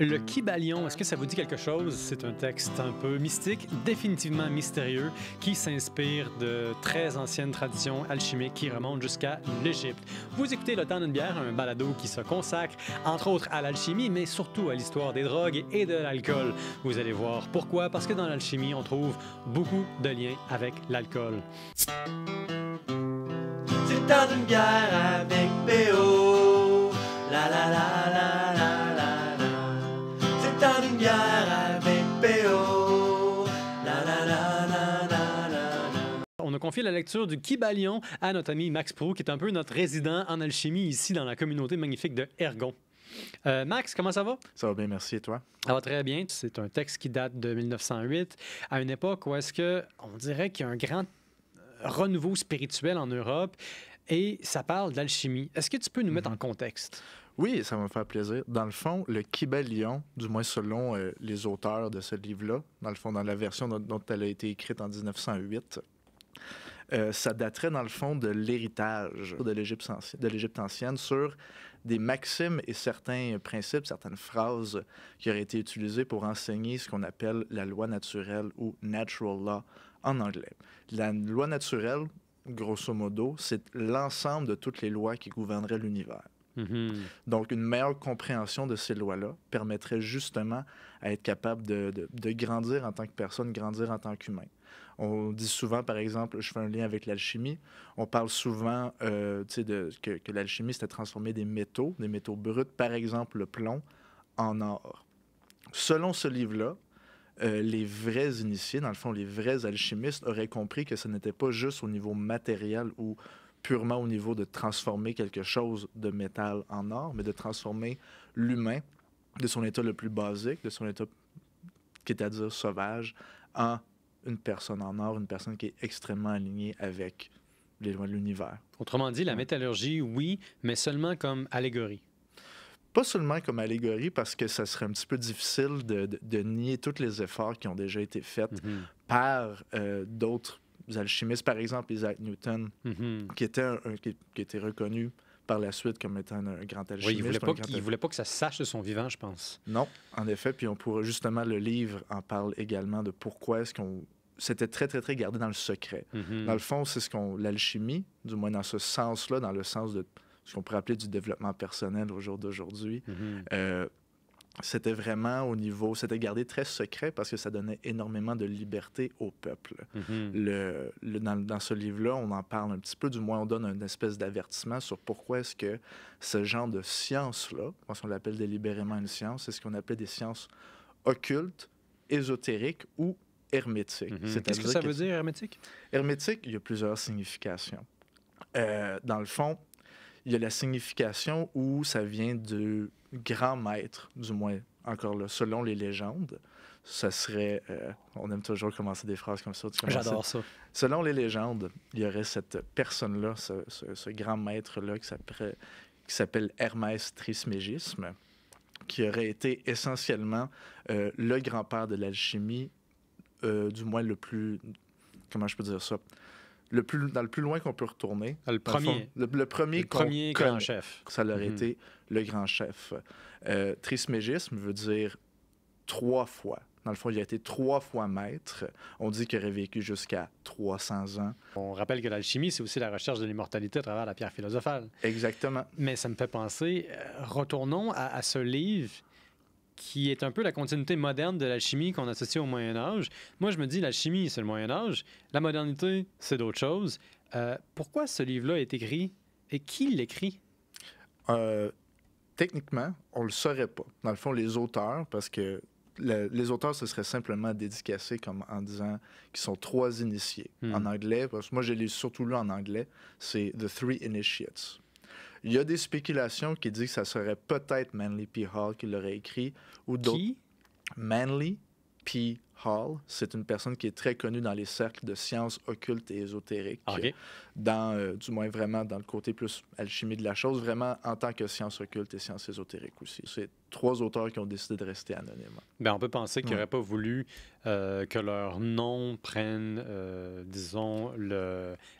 Le Kibalion, est-ce que ça vous dit quelque chose? C'est un texte un peu mystique, définitivement mystérieux, qui s'inspire de très anciennes traditions alchimiques qui remontent jusqu'à l'Égypte. Vous écoutez Le Temps d'une bière, un balado qui se consacre, entre autres, à l'alchimie, mais surtout à l'histoire des drogues et de l'alcool. Vous allez voir pourquoi, parce que dans l'alchimie, on trouve beaucoup de liens avec l'alcool. le temps d'une bière avec confier la lecture du Kybalion à notre ami Max Prou, qui est un peu notre résident en alchimie ici dans la communauté magnifique de Ergon. Euh, Max, comment ça va? Ça va bien, merci. Et toi? Ça va très bien. C'est un texte qui date de 1908, à une époque où est-ce que on dirait qu'il y a un grand euh, renouveau spirituel en Europe et ça parle d'alchimie. Est-ce que tu peux nous mettre en mhm. contexte? Oui, ça va me faire plaisir. Dans le fond, le Kybalion, du moins selon euh, les auteurs de ce livre-là, dans le fond, dans la version dont, dont elle a été écrite en 1908, euh, ça daterait dans le fond de l'héritage de l'Égypte ancienne, sur des maximes et certains principes, certaines phrases qui auraient été utilisées pour enseigner ce qu'on appelle la loi naturelle ou natural law en anglais. La loi naturelle, grosso modo, c'est l'ensemble de toutes les lois qui gouverneraient l'univers. Mm-hmm. Donc, une meilleure compréhension de ces lois-là permettrait justement à être capable de grandir en tant que personne, grandir en tant qu'humain. On dit souvent, par exemple, je fais un lien avec l'alchimie. On parle souvent euh, de, que, l'alchimiste a transformé des métaux, des métaux bruts, par exemple le plomb, en or. Selon ce livre-là, euh, les vrais initiés, dans le fond, les vrais alchimistes auraient compris que ce n'était pas juste au niveau matériel ou purement au niveau de transformer quelque chose de métal en or, mais de transformer l'humain de son état le plus basique, de son état qui est à dire sauvage, en une personne en or, une personne qui est extrêmement alignée avec les lois de l'univers. Autrement dit, la métallurgie, oui, mais seulement comme allégorie. Pas seulement comme allégorie, parce que ça serait un petit peu difficile de, nier tous les efforts qui ont déjà été faits mhm. par euh, d'autres alchimistes, par exemple Isaac Newton, mhm. qui, était qui, qui était reconnu par la suite comme étant un grand alchimiste. il voulait, pas voulait pas que ça sache de son vivant, je pense. Non, en effet. Puis on pourrait justement, le livre en parle également de pourquoi est-ce qu'on c'était très, très, très gardé dans le secret. Mhm. Dans le fond, c'est ce qu'on. L'alchimie, du moins dans ce sens-là, dans le sens de ce qu'on pourrait appeler du développement personnel au jour d'aujourd'hui, mhm. euh, c'était vraiment au niveau, c'était gardé très secret parce que ça donnait énormément de liberté au peuple. Mhm. le, dans, dans, ce livre-là, on en parle un petit peu, du moins on donne une espèce d'avertissement sur pourquoi est-ce que ce genre de science-là, parce qu'on l'appelle délibérément une science, c'est ce qu'on appelle des sciences occultes, ésotériques ou hermétiques. Mhm. Qu'est-ce que ça veut dire, hermétique? Hermétique, il y a plusieurs significations. Euh, dans le fond, il y a la signification où ça vient de grand maître, du moins encore là, selon les légendes, ça serait. Euh, on aime toujours commencer des phrases comme ça. J'adore ça. Selon les légendes, il y aurait cette personne-là, ce, grand maître-là qui s'appelle Hermès Trismégisme, qui aurait été essentiellement euh, le grand-père de l'alchimie, euh, du moins le plus. Comment je peux dire ça? le plus, dans le plus loin qu'on peut retourner. Ah, le premier. Le, premier. grand chef. Ça leur mhm. le grand chef. Euh, trismégisme veut dire trois fois. Dans le fond, il a été trois fois maître. On dit qu'il aurait vécu jusqu'à 300 ans. On rappelle que l'alchimie, c'est aussi la recherche de l'immortalité à travers la pierre philosophale. Exactement. Mais ça me fait penser, euh, retournons à ce livre qui est un peu la continuité moderne de la chimie qu'on associe au Moyen Âge. Moi, je me dis, la chimie, c'est le Moyen Âge, la modernité, c'est d'autres choses. Euh, pourquoi ce livre-là est écrit et qui l'écrit? Euh, techniquement, on ne le saurait pas. Dans le fond, les auteurs, parce que les auteurs, ce serait simplement dédicacé comme en disant qu'ils sont trois initiés. Hmm. En anglais, parce que moi, je l'ai surtout lu en anglais, c'est The Three Initiates. Il y a des spéculations qui disent que ça serait peut-être Manly P. Hall qui l'aurait écrit ou d'autres. Qui? Manly P. Hall, c'est une personne qui est très connue dans les cercles de sciences occultes et ésotériques, ah, dans, euh, du moins vraiment dans le côté plus alchimie de la chose, vraiment en tant que sciences occultes et sciences ésotériques aussi. C'est trois auteurs qui ont décidé de rester anonymes. Bien, on peut penser qu'ils n'auraient pas voulu euh, que leur nom prenne, euh, disons,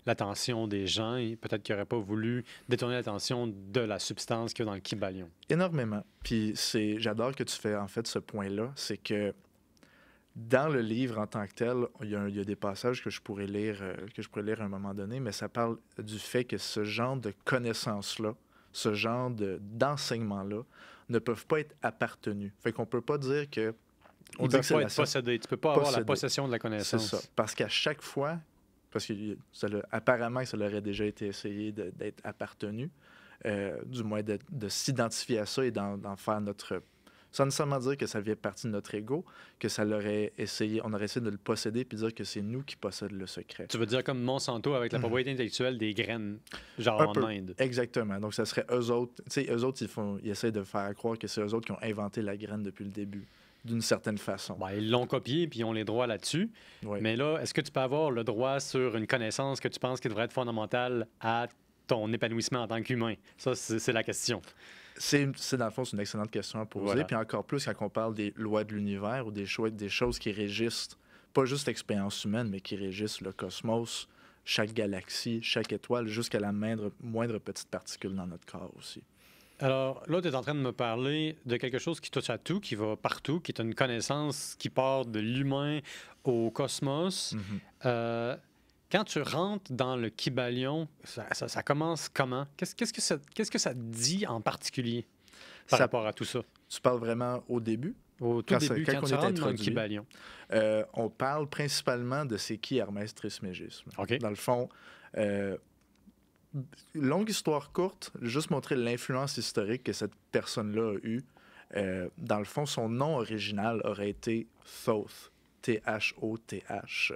l'attention des gens et peut-être qu'ils n'auraient pas voulu détourner l'attention de la substance qu'il y a dans le Kibalion. Énormément. Puis j'adore que tu fais en fait ce point-là, c'est que dans le livre en tant que tel, il y, a, des passages que je pourrais lire euh, que je pourrais lire à un moment donné, mais ça parle du fait que ce genre de connaissances-là, ce genre d'enseignement-là, ne peuvent pas être appartenus. Fait qu'on peut pas dire que on ne peut pas être possédé. Tu peux pas avoir la possession de la connaissance. C'est ça. Parce qu'à chaque fois, parce que ça apparemment ça aurait déjà été essayé d'être appartenu, euh, du moins de s'identifier à ça et d'en faire notre sans pas dire que ça vient partie de notre ego, que ça l'aurait essayé, on aurait essayé de le posséder puis dire que c'est nous qui possèdons le secret. Tu veux dire comme Monsanto avec la mm-hmm. propriété intellectuelle des graines, genre en Inde. Exactement. Donc ça serait eux autres. Tu sais, eux autres, ils, font, ils essaient de faire croire que c'est eux autres qui ont inventé la graine depuis le début d'une certaine façon. ils l'ont copié puis ils ont les droits là-dessus. Mais là, est-ce que tu peux avoir le droit sur une connaissance que tu penses qui devrait être fondamentale à ton épanouissement en tant qu'humain? Ça, c'est la question. C'est, dans le fond, une excellente question à poser. Puis encore plus quand on parle des lois de l'univers ou des, des choses qui régissent, pas juste l'expérience humaine, mais qui régissent le cosmos, chaque galaxie, chaque étoile, jusqu'à la moindre, moindre petite particule dans notre corps aussi. Alors là, tu es en train de me parler de quelque chose qui touche à tout, qui va partout, qui est une connaissance qui part de l'humain au cosmos. Mm-hmm. Euh, quand tu rentres dans le Kibalion, ça, commence comment? Qu'est-ce, que ça, que ça dit en particulier par rapport à tout ça? Tu parles vraiment au début? Au tout début, quand, on est dans euh, on parle principalement de ce qui Hermès Trismégisme. Dans le fond, euh, longue histoire courte, juste montrer l'influence historique que cette personne-là a eue. Euh, dans le fond, son nom original aurait été Thoth, T-H-O-T-H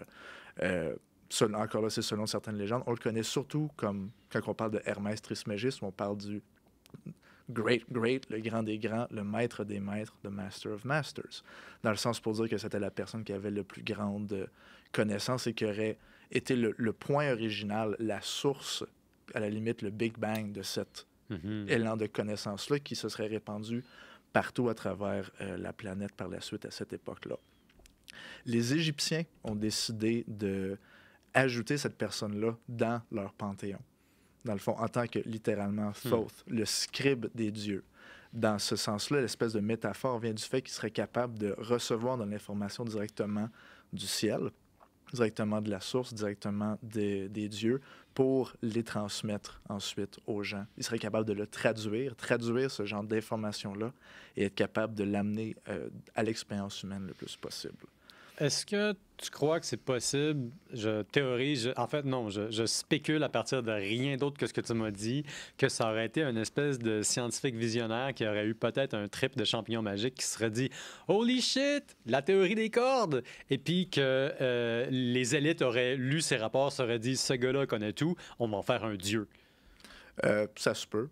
encore là, c'est selon certaines légendes. On le connaît surtout comme quand on parle de Hermès Trismégiste, on parle du Great, Great, le grand des grands, le maître des maîtres, le Master of Masters. Dans le sens pour dire que c'était la personne qui avait le plus grande euh, connaissance et qui aurait été le, point original, la source, à la limite le Big Bang de cet mm-hmm. élan de connaissance-là qui se serait répandu partout à travers euh, la planète par la suite à cette époque-là. Les Égyptiens ont décidé de ajouter cette personne-là dans leur panthéon, dans le fond, en tant que littéralement hmm. Thoth, le scribe des dieux. Dans ce sens-là, l'espèce de métaphore vient du fait qu'il serait capable de recevoir de l'information directement du ciel, directement de la source, directement des, dieux, pour les transmettre ensuite aux gens. Il serait capable de le traduire, traduire ce genre d'information-là et être capable de l'amener euh, à l'expérience humaine le plus possible. Est-ce que tu crois que c'est possible? Je théorise, en fait, non, je, spécule à partir de rien d'autre que ce que tu m'as dit, que ça aurait été une espèce de scientifique visionnaire qui aurait eu peut-être un trip de champignon magique qui serait dit Holy shit, la théorie des cordes! Et puis que euh, les élites auraient lu ces rapports, se seraient dit Ce gars-là connaît tout, on va en faire un dieu. Euh, ça se peut.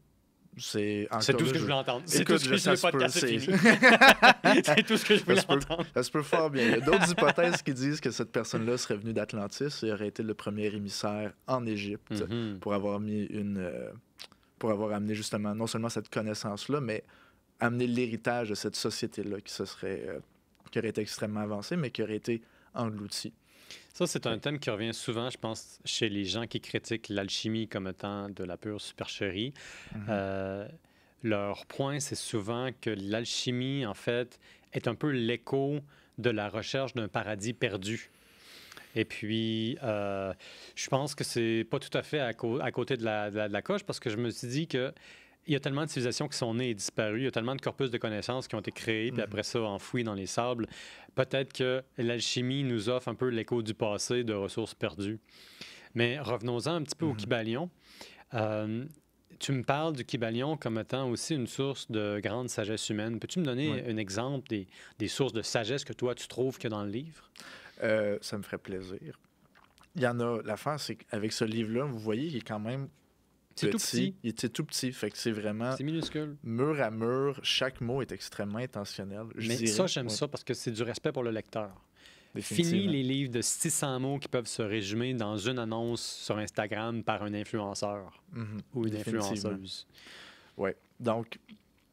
C'est tout ce que je voulais entendre. C'est tout ce que je voulais entendre. C'est tout ce que je voulais entendre. Ça se peut fort bien. Il y a d'autres hypothèses qui disent que cette personne-là serait venue d'Atlantis et aurait été le premier émissaire en Égypte mhm. pour avoir mis une. Euh, pour avoir amené justement non seulement cette connaissance-là, mais amener l'héritage de cette société-là qui, serait, euh, qui aurait été extrêmement avancée, mais qui aurait été engloutie ça, c'est un thème qui revient souvent, je pense, chez les gens qui critiquent l'alchimie comme étant de la pure supercherie. Mm-hmm. Euh, leur point, c'est souvent que l'alchimie, en fait, est un peu l'écho de la recherche d'un paradis perdu. Et puis, euh, je pense que c'est pas tout à fait à, côté de la, de la coche parce que je me suis dit que il y a tellement de civilisations qui sont nées et disparues, il y a tellement de corpus de connaissances qui ont été créés, puis mm-hmm. après ça, enfouis dans les sables. Peut-être que l'alchimie nous offre un peu l'écho du passé, de ressources perdues. Mais revenons-en un petit peu au mm-hmm. Kibalion. Euh, tu me parles du Kibalion comme étant aussi une source de grande sagesse humaine. Peux-tu me donner un exemple des, sources de sagesse que toi, tu trouves que dans le livre? Euh, ça me ferait plaisir. Il y en a. fin, c'est qu'avec ce livre-là, vous voyez, il est quand même c'est tout petit. Il était tout petit. Fait c'est vraiment. minuscule. Mur à mur, chaque mot est extrêmement intentionnel. Je Mais ça, j'aime ça parce que c'est du respect pour le lecteur. Fini les livres de 600 mots qui peuvent se résumer dans une annonce sur Instagram par un influenceur mhm. ou une influenceuse. Oui. Donc,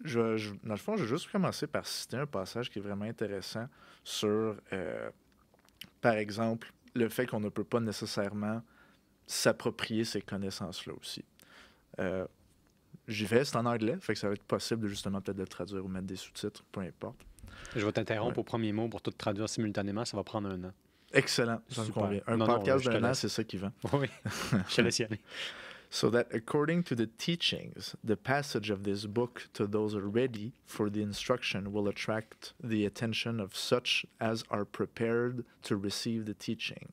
je, dans le fond, je vais juste commencer par citer un passage qui est vraiment intéressant sur, euh, par exemple, le fait qu'on ne peut pas nécessairement s'approprier ces connaissances-là aussi. Euh, j'y vais, c'est en anglais, fait que ça va être possible de, justement peut-être de traduire ou mettre des sous-titres, peu importe. Je vais t'interrompre au premier mot pour tout traduire simultanément, ça va prendre un an. Excellent, ça me convient. Un podcast d'un an, c'est ça qui va. Oui, je te laisse y aller. So that according to the teachings, the passage of this book to those ready for the instruction will attract the attention of such as are prepared to receive the teaching.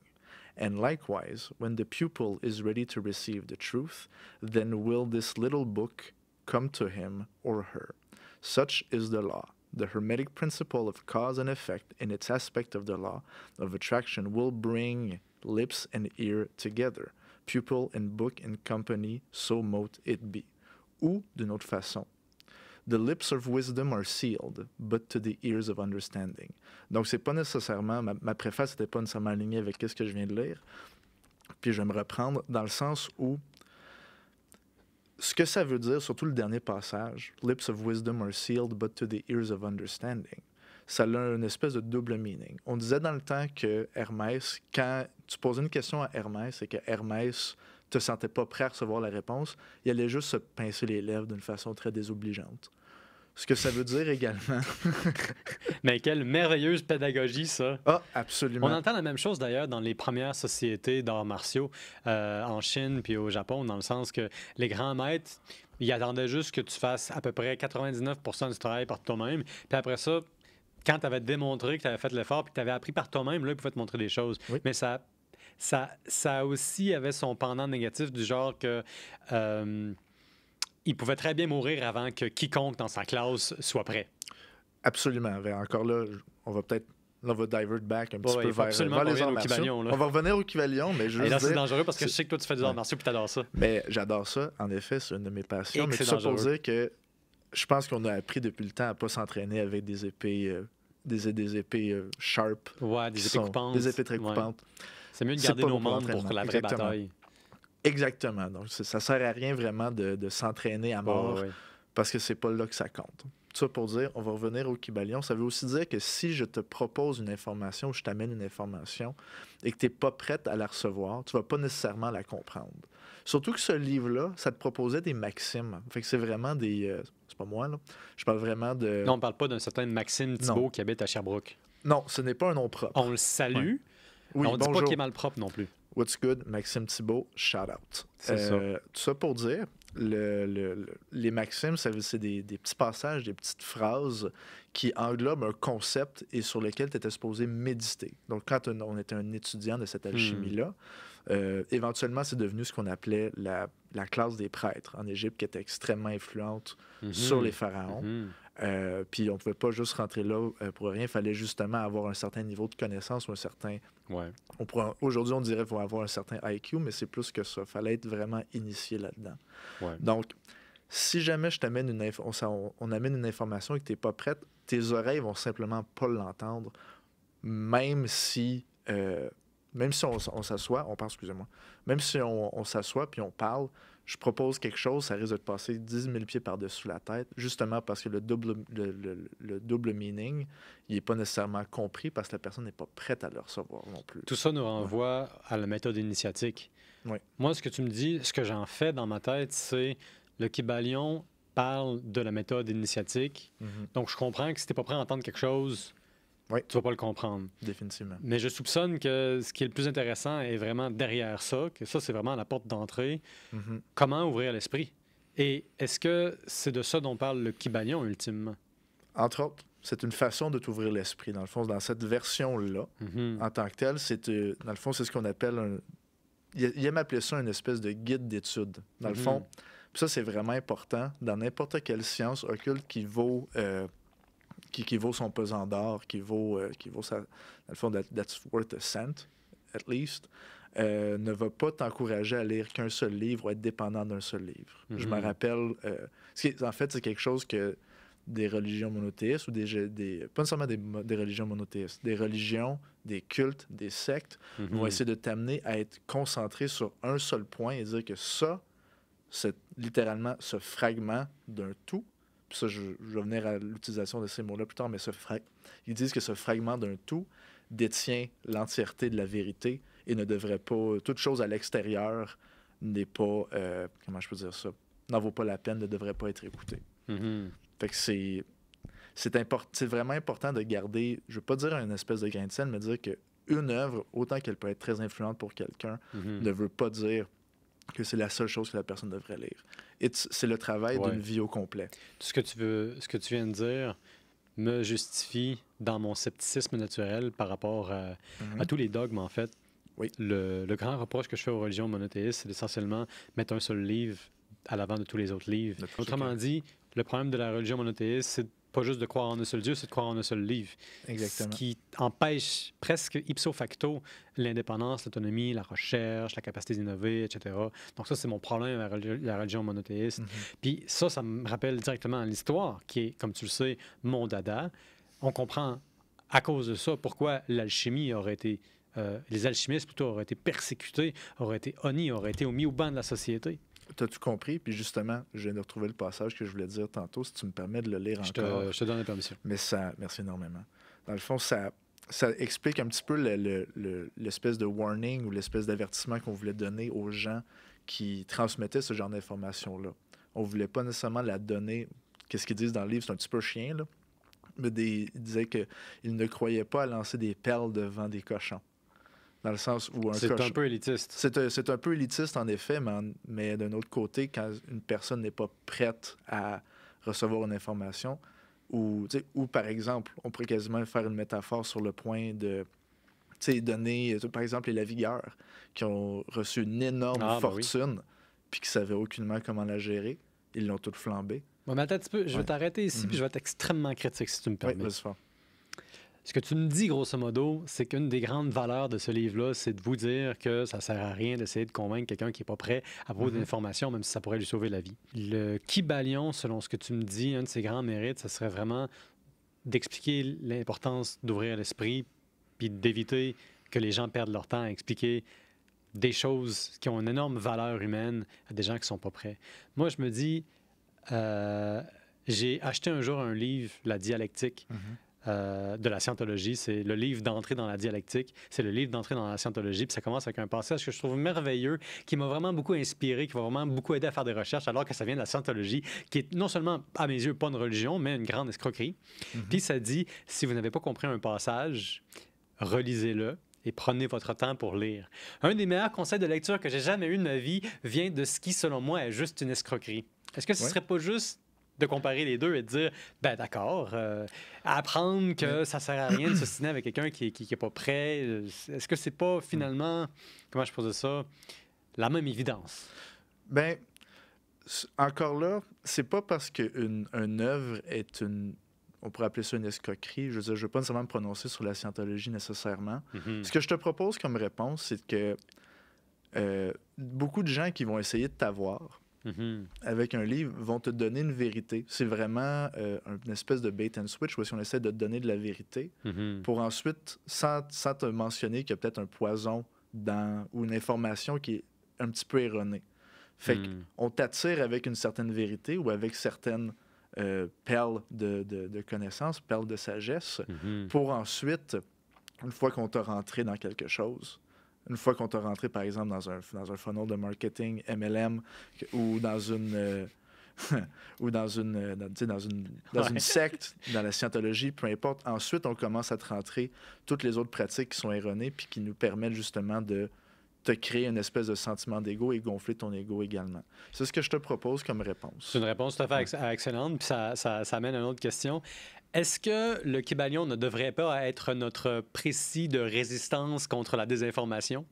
And likewise, when the pupil is ready to receive the truth, then will this little book come to him or her. Such is the law. The Hermetic principle of cause and effect in its aspect of the law of attraction will bring lips and ear together, pupil and book and company, so mote it be. Ou, d'une autre façon, The lips of wisdom are sealed, but to the ears of understanding. Donc, c'est pas nécessairement, ma, préface n'était pas nécessairement alignée avec ce que je viens de lire. Puis je vais me reprendre dans le sens où ce que ça veut dire, surtout le dernier passage, lips of wisdom are sealed, but to the ears of understanding. Ça a une espèce de double meaning. On disait dans le temps que Hermès, quand tu posais une question à Hermès et que Hermès te sentait pas prêt à recevoir la réponse, il allait juste se pincer les lèvres d'une façon très désobligeante. Ce que ça veut dire également. Mais quelle merveilleuse pédagogie, ça. Ah, absolument. On entend la même chose d'ailleurs dans les premières sociétés d'arts martiaux euh, en Chine puis au Japon, dans le sens que les grands maîtres, ils attendaient juste que tu fasses à peu près 99 du travail par toi-même. Puis après ça, quand tu avais démontré que tu avais fait l'effort puis tu avais appris par toi-même, là, ils pouvaient te montrer des choses. Mais ça, ça, ça aussi avait son pendant négatif du genre que. Euh, il pouvait très bien mourir avant que quiconque dans sa classe soit prêt. Absolument. encore là, on va peut-être Là, on va divert back un petit peu vers, les arts martiaux. On va revenir au Kivalion, mais je Et là, c'est dangereux parce que je sais que toi, tu fais des arts martiaux martiaux tu adores ça. Mais j'adore ça. En effet, c'est une de mes passions. mais c'est ça pour dire que je pense qu'on a appris depuis le temps à ne pas s'entraîner avec des épées, euh, des, épées euh, sharp. Ouais, des épées coupantes. Des épées très coupantes. C'est mieux de garder nos membres pour la vraie bataille. Exactement. Donc, ça sert à rien vraiment de, s'entraîner à ah mort parce que c'est pas là que ça compte. Tout ça pour dire, on va revenir au Kibalion. Ça veut aussi dire que si je te propose une information ou je t'amène une information et que tu n'es pas prête à la recevoir, tu ne vas pas nécessairement la comprendre. Surtout que ce livre-là, ça te proposait des maximes. Fait que c'est vraiment des. Euh, c'est pas moi, là. Je parle vraiment de. Non, on parle pas d'un certain Maxime Thibault qui habite à Sherbrooke. Non, ce n'est pas un nom propre. On le salue. on ne dit pas qu'il est mal propre non plus. What's Good, Maxime Thibault, shout out. ça. Euh, tout ça pour dire, le, les maximes, c'est des, petits passages, des petites phrases qui englobent un concept et sur lequel tu étais supposé méditer. Donc, quand on était un étudiant de cette hmm. alchimie-là, euh, éventuellement, c'est devenu ce qu'on appelait la, classe des prêtres en Égypte, qui était extrêmement influente mhm. sur les pharaons. Mhm. Euh, puis on ne pouvait pas juste rentrer là euh, pour rien. Il fallait justement avoir un certain niveau de connaissance ou un certain. Ouais. Aujourd'hui, on dirait qu'il faut avoir un certain IQ, mais c'est plus que ça. Il fallait être vraiment initié là-dedans. Ouais. Donc, si jamais je t'amène une on, amène une information et que tu n'es pas prête, tes oreilles vont simplement pas l'entendre, même si. Euh, même si on, s'assoit, on parle, excusez-moi, même si on, s'assoit puis on parle, je propose quelque chose, ça risque de passer 10 000 pieds par-dessus la tête, justement parce que le double, le, double meaning, il n'est pas nécessairement compris parce que la personne n'est pas prête à le recevoir non plus. Tout ça nous renvoie à la méthode initiatique. Moi, ce que tu me dis, ce que j'en fais dans ma tête, c'est le Kibalion parle de la méthode initiatique. Mm-hmm. Donc, je comprends que si tu n'es pas prêt à entendre quelque chose, oui. Tu vas pas le comprendre. Définitivement. Mais je soupçonne que ce qui est le plus intéressant est vraiment derrière ça, que ça, c'est vraiment la porte d'entrée. Mhm. Comment ouvrir l'esprit? Et est-ce que c'est de ça dont parle le Kibalion, ultimement? Entre autres, c'est une façon de t'ouvrir l'esprit. Dans le fond, dans cette version-là, mhm. en tant que telle, c'est, euh, dans le fond, c'est ce qu'on appelle un... Il aime appeler ça une espèce de guide d'étude. Dans le mhm. fond, ça, c'est vraiment important dans n'importe quelle science occulte qui vaut... Euh, qui, vaut son pesant d'or, qui vaut, euh, qui vaut sa, dans le fond, that's worth a cent, at least, euh, ne va pas t'encourager à lire qu'un seul livre ou être dépendant d'un seul livre. Je me mhm. rappelle, euh, en fait, c'est quelque chose que des religions monothéistes, ou des, des pas seulement des, religions monothéistes, des religions, des cultes, des sectes, mhm. vont essayer de t'amener à être concentré sur un seul point et dire que ça, c'est littéralement ce fragment d'un tout, je, vais à l'utilisation de ces mots-là plus tard, mais ils disent que ce fragment d'un tout détient l'entièreté de la vérité et ne devrait pas. Toute chose à l'extérieur n'est pas. Euh, comment je peux dire ça N'en vaut pas la peine, ne devrait pas être écoutée. Mm-hmm. Fait que c'est. C'est vraiment important de garder, je ne veux pas dire une espèce de grain de sel, mais dire qu'une œuvre, autant qu'elle peut être très influente pour quelqu'un, mm-hmm. ne veut pas dire que c'est la seule chose que la personne devrait lire. C'est le travail d'une vie au complet. Tout ce que tu veux, ce que tu viens de dire me justifie dans mon scepticisme naturel par rapport mhm. à, tous les dogmes, en fait. Oui. Le, le, grand reproche que je fais aux religions monothéistes, c'est essentiellement mettre un seul livre à l'avant de tous les autres livres. Autrement dit, le problème de la religion monothéiste, c'est pas juste de croire en un seul Dieu, c'est de croire en un seul livre. Exactement. Ce qui empêche presque ipso facto l'indépendance, l'autonomie, la recherche, la capacité d'innover, etc. Donc ça, c'est mon problème avec la, religion monothéiste. Mhm. Puis ça, ça me rappelle directement l'histoire, qui est, comme tu le sais, mon dada. On comprend à cause de ça pourquoi l'alchimie aurait été euh, les alchimistes plutôt auraient été persécutés, auraient été honnis, auraient été mis au banc de la société. T'as-tu compris? Puis justement, je viens de retrouver le passage que je voulais dire tantôt, si tu me permets de le lire encore. je te donne la permission. Mais ça, merci énormément. Dans le fond, ça, ça explique un petit peu l'espèce de warning ou l'espèce d'avertissement qu'on voulait donner aux gens qui transmettaient ce genre d'informations-là. On ne voulait pas nécessairement la donner. Qu'est-ce qu'ils disent dans le livre? C'est un petit peu chien, là. Mais ils disaient qu'ils ne croyaient pas à lancer des perles devant des cochons le sens où C'est un peu élitiste. C'est un, peu élitiste, en effet, mais, d'un autre côté, quand une personne n'est pas prête à recevoir une information, ou, par exemple, on pourrait quasiment faire une métaphore sur le point de donner, par exemple, les lavigueurs qui ont reçu une énorme ah, ben fortune, puis qui ne savaient aucunement comment la gérer. Ils l'ont toute flambée. Bon, je vais t'arrêter ici, mhm. puis je vais être extrêmement critique, si tu me permets. Ce que tu me dis, grosso modo, c'est qu'une des grandes valeurs de ce livre-là, c'est de vous dire que ça sert à rien d'essayer de convaincre quelqu'un qui n'est pas prêt à propos mhm. d'informations, même si ça pourrait lui sauver la vie. Le Kibalion, selon ce que tu me dis, un de ses grands mérites, ce serait vraiment d'expliquer l'importance d'ouvrir l'esprit, puis d'éviter que les gens perdent leur temps à expliquer des choses qui ont une énorme valeur humaine à des gens qui ne sont pas prêts. Moi, je me dis, euh, j'ai acheté un jour un livre, La dialectique, mhm. Euh, de la scientologie. C'est le livre d'entrée dans la dialectique. C'est le livre d'entrée dans la scientologie. Puis ça commence avec un passage que je trouve merveilleux, qui m'a vraiment beaucoup inspiré, qui m'a vraiment beaucoup aidé à faire des recherches, alors que ça vient de la scientologie, qui est non seulement, à mes yeux, pas une religion, mais une grande escroquerie. Mm-hmm. Puis ça dit, si vous n'avez pas compris un passage, relisez-le et prenez votre temps pour lire. Un des meilleurs conseils de lecture que j'ai jamais eu de ma vie vient de ce qui, selon moi, est juste une escroquerie. Est-ce que ce ne serait pas juste de comparer les deux et de dire, ben d'accord, euh, apprendre que ça sert à rien de soutenir avec quelqu'un qui n'est qui, pas prêt, euh, est-ce que c'est pas finalement, comment je pose ça, la même évidence? Ben, encore là, c'est pas parce qu'une une œuvre est une. On pourrait appeler ça une escroquerie. Je veux dire, je veux pas nécessairement me prononcer sur la scientologie nécessairement. Mm-hmm. Ce que je te propose comme réponse, c'est que euh, beaucoup de gens qui vont essayer de t'avoir, Mm-hmm. avec un livre vont te donner une vérité. C'est vraiment euh, une espèce de bait and switch où si on essaie de te donner de la vérité mm-hmm. pour ensuite, sans, sans te mentionner qu'il y a peut-être un poison dans, ou une information qui est un petit peu erronée. Fait qu'on mm. t'attire avec une certaine vérité ou avec certaines euh, perles de, de, connaissances, perles de sagesse, mm-hmm. pour ensuite, une fois qu'on t'a rentré dans quelque chose, une fois qu'on t'a rentré, par exemple, dans un, dans un funnel de marketing MLM ou dans une. Euh, ou dans une, euh, dans, dans une, dans une secte, dans la scientologie, peu importe. Ensuite, on commence à te rentrer toutes les autres pratiques qui sont erronées puis qui nous permettent justement de te créer une espèce de sentiment d'ego et gonfler ton ego également. C'est ce que je te propose comme réponse. C'est une réponse tout à fait excellente. Puis ça, ça, ça, amène à une autre question. Est-ce que le Kibalion ne devrait pas être notre précis de résistance contre la désinformation?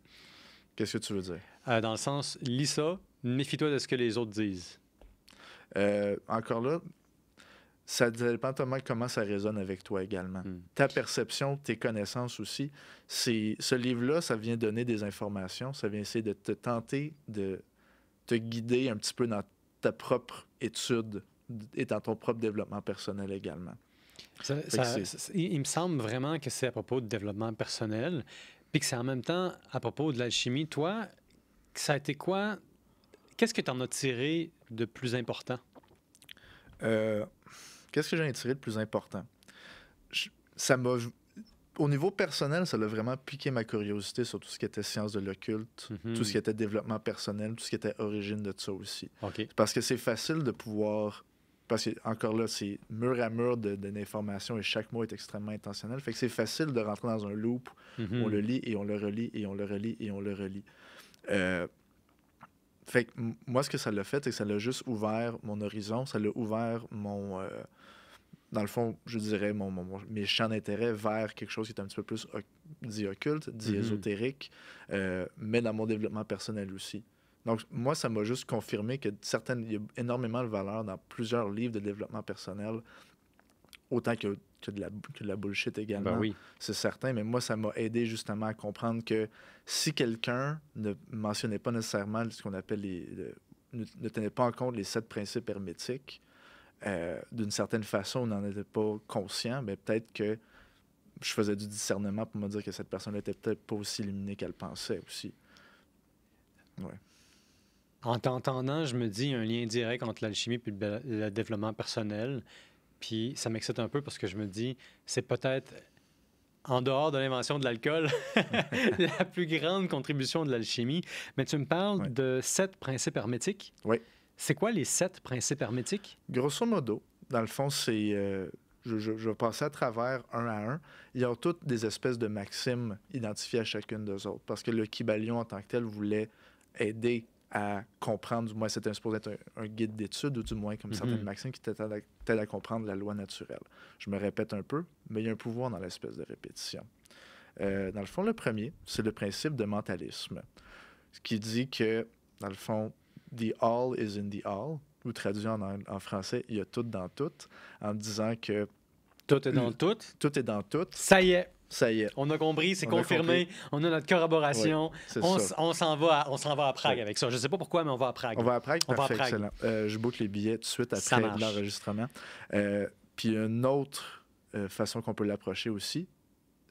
Qu'est-ce que tu veux dire? Euh, dans le sens, lis ça, méfie-toi de ce que les autres disent. Euh, encore là, ça dépend tellement comment ça résonne avec toi également. Hmm. Ta perception, tes connaissances aussi. Ce livre-là, ça vient donner des informations, ça vient essayer de te tenter de te guider un petit peu dans ta propre étude et dans ton propre développement personnel également il me semble vraiment que c'est à propos de développement personnel, puis que c'est en même temps à propos de l'alchimie. Toi, ça a été quoi? Qu'est-ce que tu en as tiré de plus important? Euh, qu'est-ce que j'en ai tiré de plus important? ça m'a au niveau personnel, ça l'a vraiment piqué ma curiosité sur tout ce qui était science de l'occulte, mhm. tout ce qui était développement personnel, tout ce qui était origine de ça aussi. Parce que c'est facile de pouvoir parce que encore là, c'est mur à mur de, et chaque mot est extrêmement intentionnel. Fait que c'est facile de rentrer dans un loop. Mhm. On le lit et on le relit et on le relit et on le relit. Euh, fait que moi, ce que ça l'a fait, c'est que ça l'a juste ouvert mon horizon, ça l'a ouvert mon. Euh, dans le fond, je dirais, mon, mes champs d'intérêt vers quelque chose qui est un petit peu plus dit occulte, dit mhm. ésotérique, euh, mais dans mon développement personnel aussi. Donc, moi, ça m'a juste confirmé que certaines, y a énormément de valeur dans plusieurs livres de développement personnel, autant que, que, de, la, bullshit également. Ben C'est certain, mais moi, ça m'a aidé justement à comprendre que si quelqu'un ne mentionnait pas nécessairement ce qu'on appelle les. ne, tenait pas en compte les sept principes hermétiques, euh, d'une certaine façon, on n'en était pas conscient, mais peut-être que je faisais du discernement pour me dire que cette personne n'était peut-être pas aussi illuminée qu'elle pensait aussi. Ouais. En t'entendant, je me dis un lien direct entre l'alchimie et le, développement personnel. Puis ça m'excite un peu parce que je me dis, c'est peut-être en dehors de l'invention de l'alcool, la plus grande contribution de l'alchimie. Mais tu me parles de sept principes hermétiques. Oui. C'est quoi les sept principes hermétiques? Grosso modo, dans le fond, c'est. Euh, je, je, vais passer à travers un à un. Il y a toutes des espèces de maximes identifiées à chacune des autres. Parce que le kibalion en tant que tel, voulait aider à comprendre, du moins c'était supposé être un, guide d'étude ou du moins comme certains mhm. certaines maximes qui t'aident à, comprendre la loi naturelle. Je me répète un peu, mais il y a un pouvoir dans l'espèce de répétition. Euh, dans le fond, le premier, c'est le principe de mentalisme, ce qui dit que, dans le fond, the all is in the all, ou traduit en, en français, il y a tout dans tout, en disant que... Tout est dans tout. Tout est dans tout. Ça y est ça y est. On a compris, c'est confirmé. on a notre corroboration. on, on s'en va, à Prague avec ça. Je ne sais pas pourquoi, mais on va à Prague. On va à Prague, va excellent. Euh, je boucle les billets tout de suite après l'enregistrement. Euh, puis une autre euh, façon qu'on peut l'approcher aussi,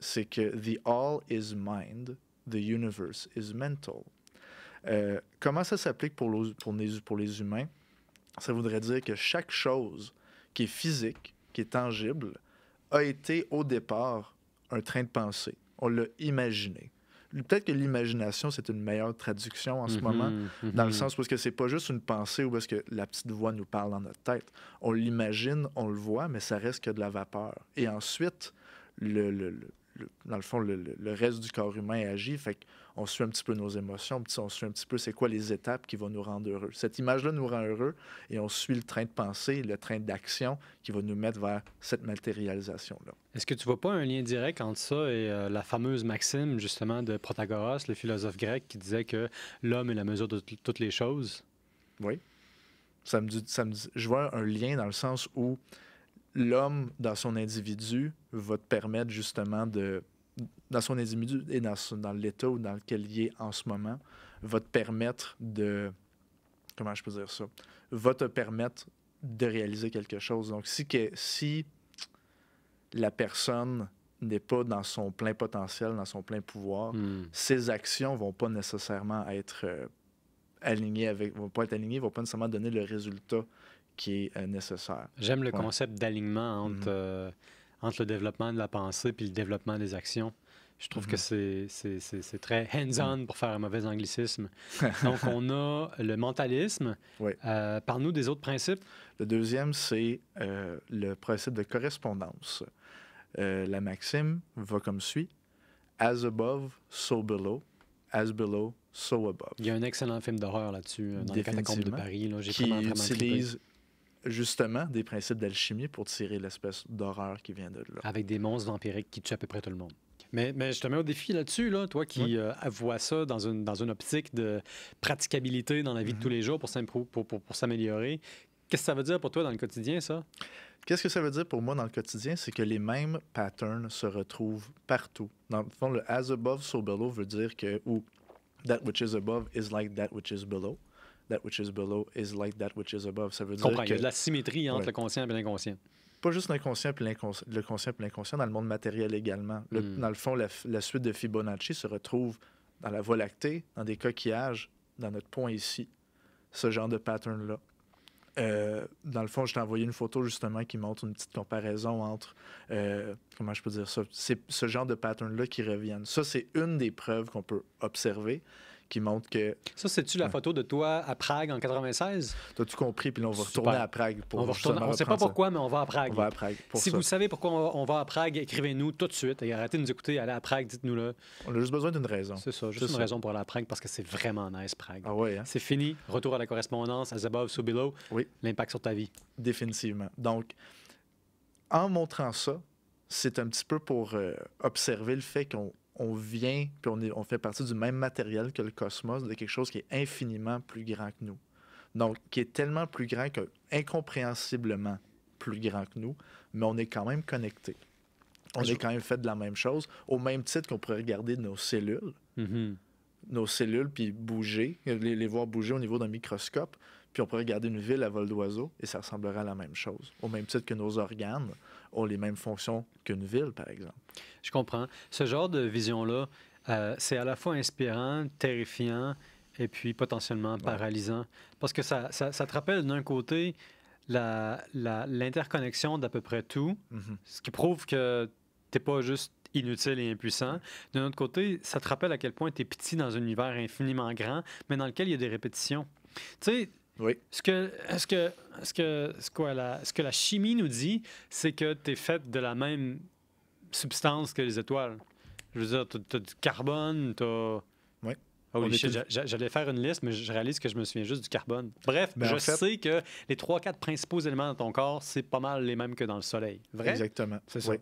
c'est que the all is mind, the universe is mental. comment ça s'applique pour, pour les humains? Ça voudrait dire que chaque chose qui est physique, qui est tangible, a été au départ un train de pensée. On l'a imaginé. Peut-être que l'imagination, c'est une meilleure traduction en ce mhm, moment, mhm. dans le sens où ce que c'est pas juste une pensée ou est que la petite voix nous parle dans notre tête. On l'imagine, on le voit, mais ça reste que de la vapeur. Et ensuite, le dans le fond, le, reste du corps humain agit. Fait on suit un petit peu nos émotions, on suit un petit peu c'est quoi les étapes qui vont nous rendre heureux. Cette image-là nous rend heureux et on suit le train de pensée, le train d'action qui va nous mettre vers cette matérialisation-là. Est-ce que tu vois pas un lien direct entre ça et euh, la fameuse maxime, justement, de Protagoras, le philosophe grec, qui disait que l'homme est la mesure de toutes les choses? Oui. Ça me, dit, ça me je vois un lien dans le sens où l'homme dans son individu va te permettre justement de dans son individu et dans, dans l'état dans lequel il est en ce moment, va te permettre de... Comment je peux dire ça? Va te permettre de réaliser quelque chose. Donc, si, que, si la personne n'est pas dans son plein potentiel, dans son plein pouvoir, hmm. ses actions vont pas nécessairement être euh, alignées avec, vont pas être alignées, vont pas nécessairement donner le résultat qui est euh, nécessaire. J'aime le concept d'alignement mhm. entre, euh, entre le développement de la pensée puis le développement des actions. Je trouve que mhm. c'est très hands-on pour faire un mauvais anglicisme. Donc, on a le mentalisme. Euh, Par nous des autres principes. Le deuxième, c'est le principe de correspondance. la maxime va comme suit As above, so below. As below, so above. Il y a un excellent film d'horreur là-dessus, dans les catacombes de Paris. Là, qui utilise justement des principes d'alchimie pour tirer l'espèce d'horreur qui vient de là. Avec des monstres vampiriques qui tuent à peu près tout le monde. Mais, je te mets au défi là-dessus, là, toi qui euh, vois ça dans une, optique de praticabilité dans la vie de tous mhm. les jours pour, s'améliorer. Qu'est-ce que ça veut dire pour toi dans le quotidien, ça? Qu'est-ce que ça veut dire pour moi dans le quotidien? C'est que les mêmes patterns se retrouvent partout. Dans le fond, le as above, so below veut dire que, ou that which is above is like that which is below that which is below like that which is above. Ça veut dire y a de la symétrie entre le conscient et l'inconscient. Pas juste l'inconscient et le conscient l'inconscient, dans le monde matériel également. Hmm. Dans le fond, la, suite de Fibonacci se retrouve dans la Voie lactée, dans des coquillages, dans notre point ici, ce genre de pattern-là. Euh, dans le fond, je t'ai envoyé une photo justement qui montre une petite comparaison entre, euh, comment je peux dire ça, c'est ce genre de pattern-là qui reviennent. Ça, c'est une des preuves qu'on peut observer qui montre que. Ça, c'est-tu la photo de toi à Prague en 96? T'as-tu compris? Puis là, on va retourner à Prague pour On va retourner. On sait pas pourquoi, mais on va à Prague. On va à Prague si vous savez pourquoi on va, à Prague, écrivez-nous tout de suite. Et arrêtez de nous écouter, allez à Prague, dites-nous-le. On a juste besoin d'une raison. C'est ça, juste une raison pour aller à Prague parce que c'est vraiment nice, Prague. Ah ouais, hein? C'est fini. Retour à la correspondance, as above, so below. Oui. L'impact sur ta vie. Définitivement. Donc, en montrant ça, c'est un petit peu pour euh, observer le fait qu'on on vient, puis on, est, on fait partie du même matériel que le cosmos, de quelque chose qui est infiniment plus grand que nous. Donc, qui est tellement plus grand que, incompréhensiblement plus grand que nous, mais on est quand même connecté On est quand même fait de la même chose, au même titre qu'on pourrait regarder nos cellules, mm-hmm. nos cellules, puis bouger, les, les voir bouger au niveau d'un microscope, puis on pourrait regarder une ville à vol d'oiseau, et ça ressemblerait à la même chose, au même titre que nos organes ont les mêmes fonctions qu'une ville, par exemple. Je comprends. Ce genre de vision-là, euh, c'est à la fois inspirant, terrifiant et puis potentiellement paralysant. Parce que ça, ça, te rappelle d'un côté l'interconnexion la, d'à peu près tout, mhm. ce qui prouve que tu n'es pas juste inutile et impuissant. D'un autre côté, ça te rappelle à quel point tu es petit dans un univers infiniment grand, mais dans lequel il y a des répétitions. Tu sais, oui. Ce que, ce que, ce la, que la chimie nous dit, c'est que tu es faite de la même substance que les étoiles. Je veux dire, tu du carbone, tu Oui. Ah j'allais faire une liste, mais je réalise que je me souviens juste du carbone. Bref, ben, je sais que les trois, quatre principaux éléments dans ton corps, c'est pas mal les mêmes que dans le Soleil. Vrai? Exactement. C'est ça.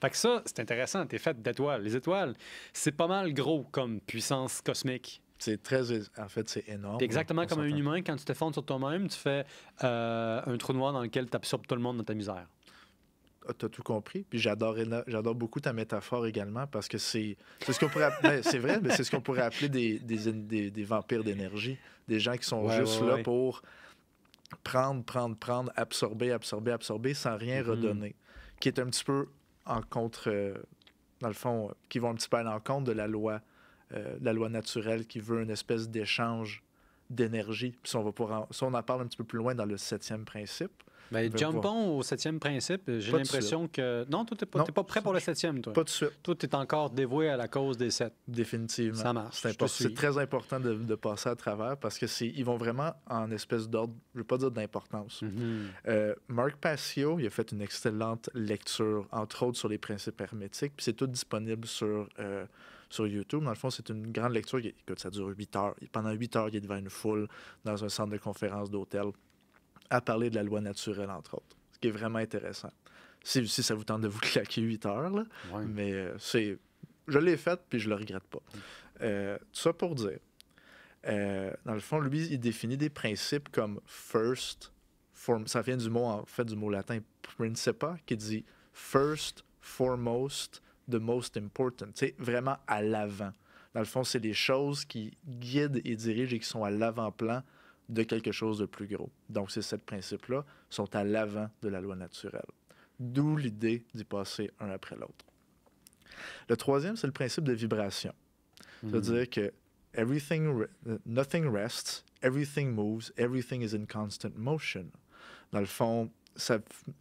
Fait que ça, c'est intéressant. es faite d'étoiles. Les étoiles, c'est pas mal gros comme puissance cosmique. C'est très. En fait, c'est énorme. exactement comme un humain, quand tu te fondes sur toi-même, tu fais euh, un trou noir dans lequel tu absorbes tout le monde dans ta misère. Ah, tu as tout compris. Puis j'adore, j'adore beaucoup ta métaphore également parce que c'est, ce qu'on pourrait appeler, ben, c'est vrai, mais c'est ce qu'on pourrait appeler des, des, des, vampires d'énergie. Des gens qui sont juste là pour prendre, prendre, prendre, absorber, absorber, absorber sans rien mm-hmm. redonner. Qui est un petit peu en contre, euh, dans le fond, euh, qui vont un petit peu à l'encontre de la loi euh, la loi naturelle qui veut une espèce d'échange d'énergie. Si on va pour, en... on en parle un petit peu plus loin dans le septième principe. Bien, jumpons au septième principe. J'ai l'impression que. Non, toi, tu pas, pas, prêt pour le septième, toi. Pas de suite. Toi, tu es encore dévoué à la cause des sept. Définitivement. Ça marche. C'est très important de, passer à travers parce que ils vont vraiment en espèce d'ordre, je ne veux pas dire d'importance. Mhm. Euh, Marc Passio, il a fait une excellente lecture, entre autres sur les principes hermétiques, puis c'est tout disponible sur. Euh, sur YouTube. Dans le fond, c'est une grande lecture. Écoute, ça dure 8 heures. Pendant 8 heures, il est devant une foule dans un centre de conférence d'hôtel à parler de la loi naturelle, entre autres, ce qui est vraiment intéressant. Si, si ça vous tente de vous claquer 8 heures, là, mais euh, c'est, je l'ai faite puis je le regrette pas. Mm. Euh, tout ça pour dire, euh, dans le fond, lui, il définit des principes comme first, form, ça vient du mot, en fait, du mot latin principa, qui dit first, foremost, the most important. C'est vraiment à l'avant. Dans le fond, c'est les choses qui guident et dirigent et qui sont à l'avant-plan de quelque chose de plus gros. Donc, ces sept principes-là sont à l'avant de la loi naturelle. D'où l'idée d'y passer un après l'autre. Le troisième, c'est le principe de vibration. Mm-hmm. C'est-à-dire que everything, euh, nothing rests, everything moves, everything is in constant motion. Dans le fond,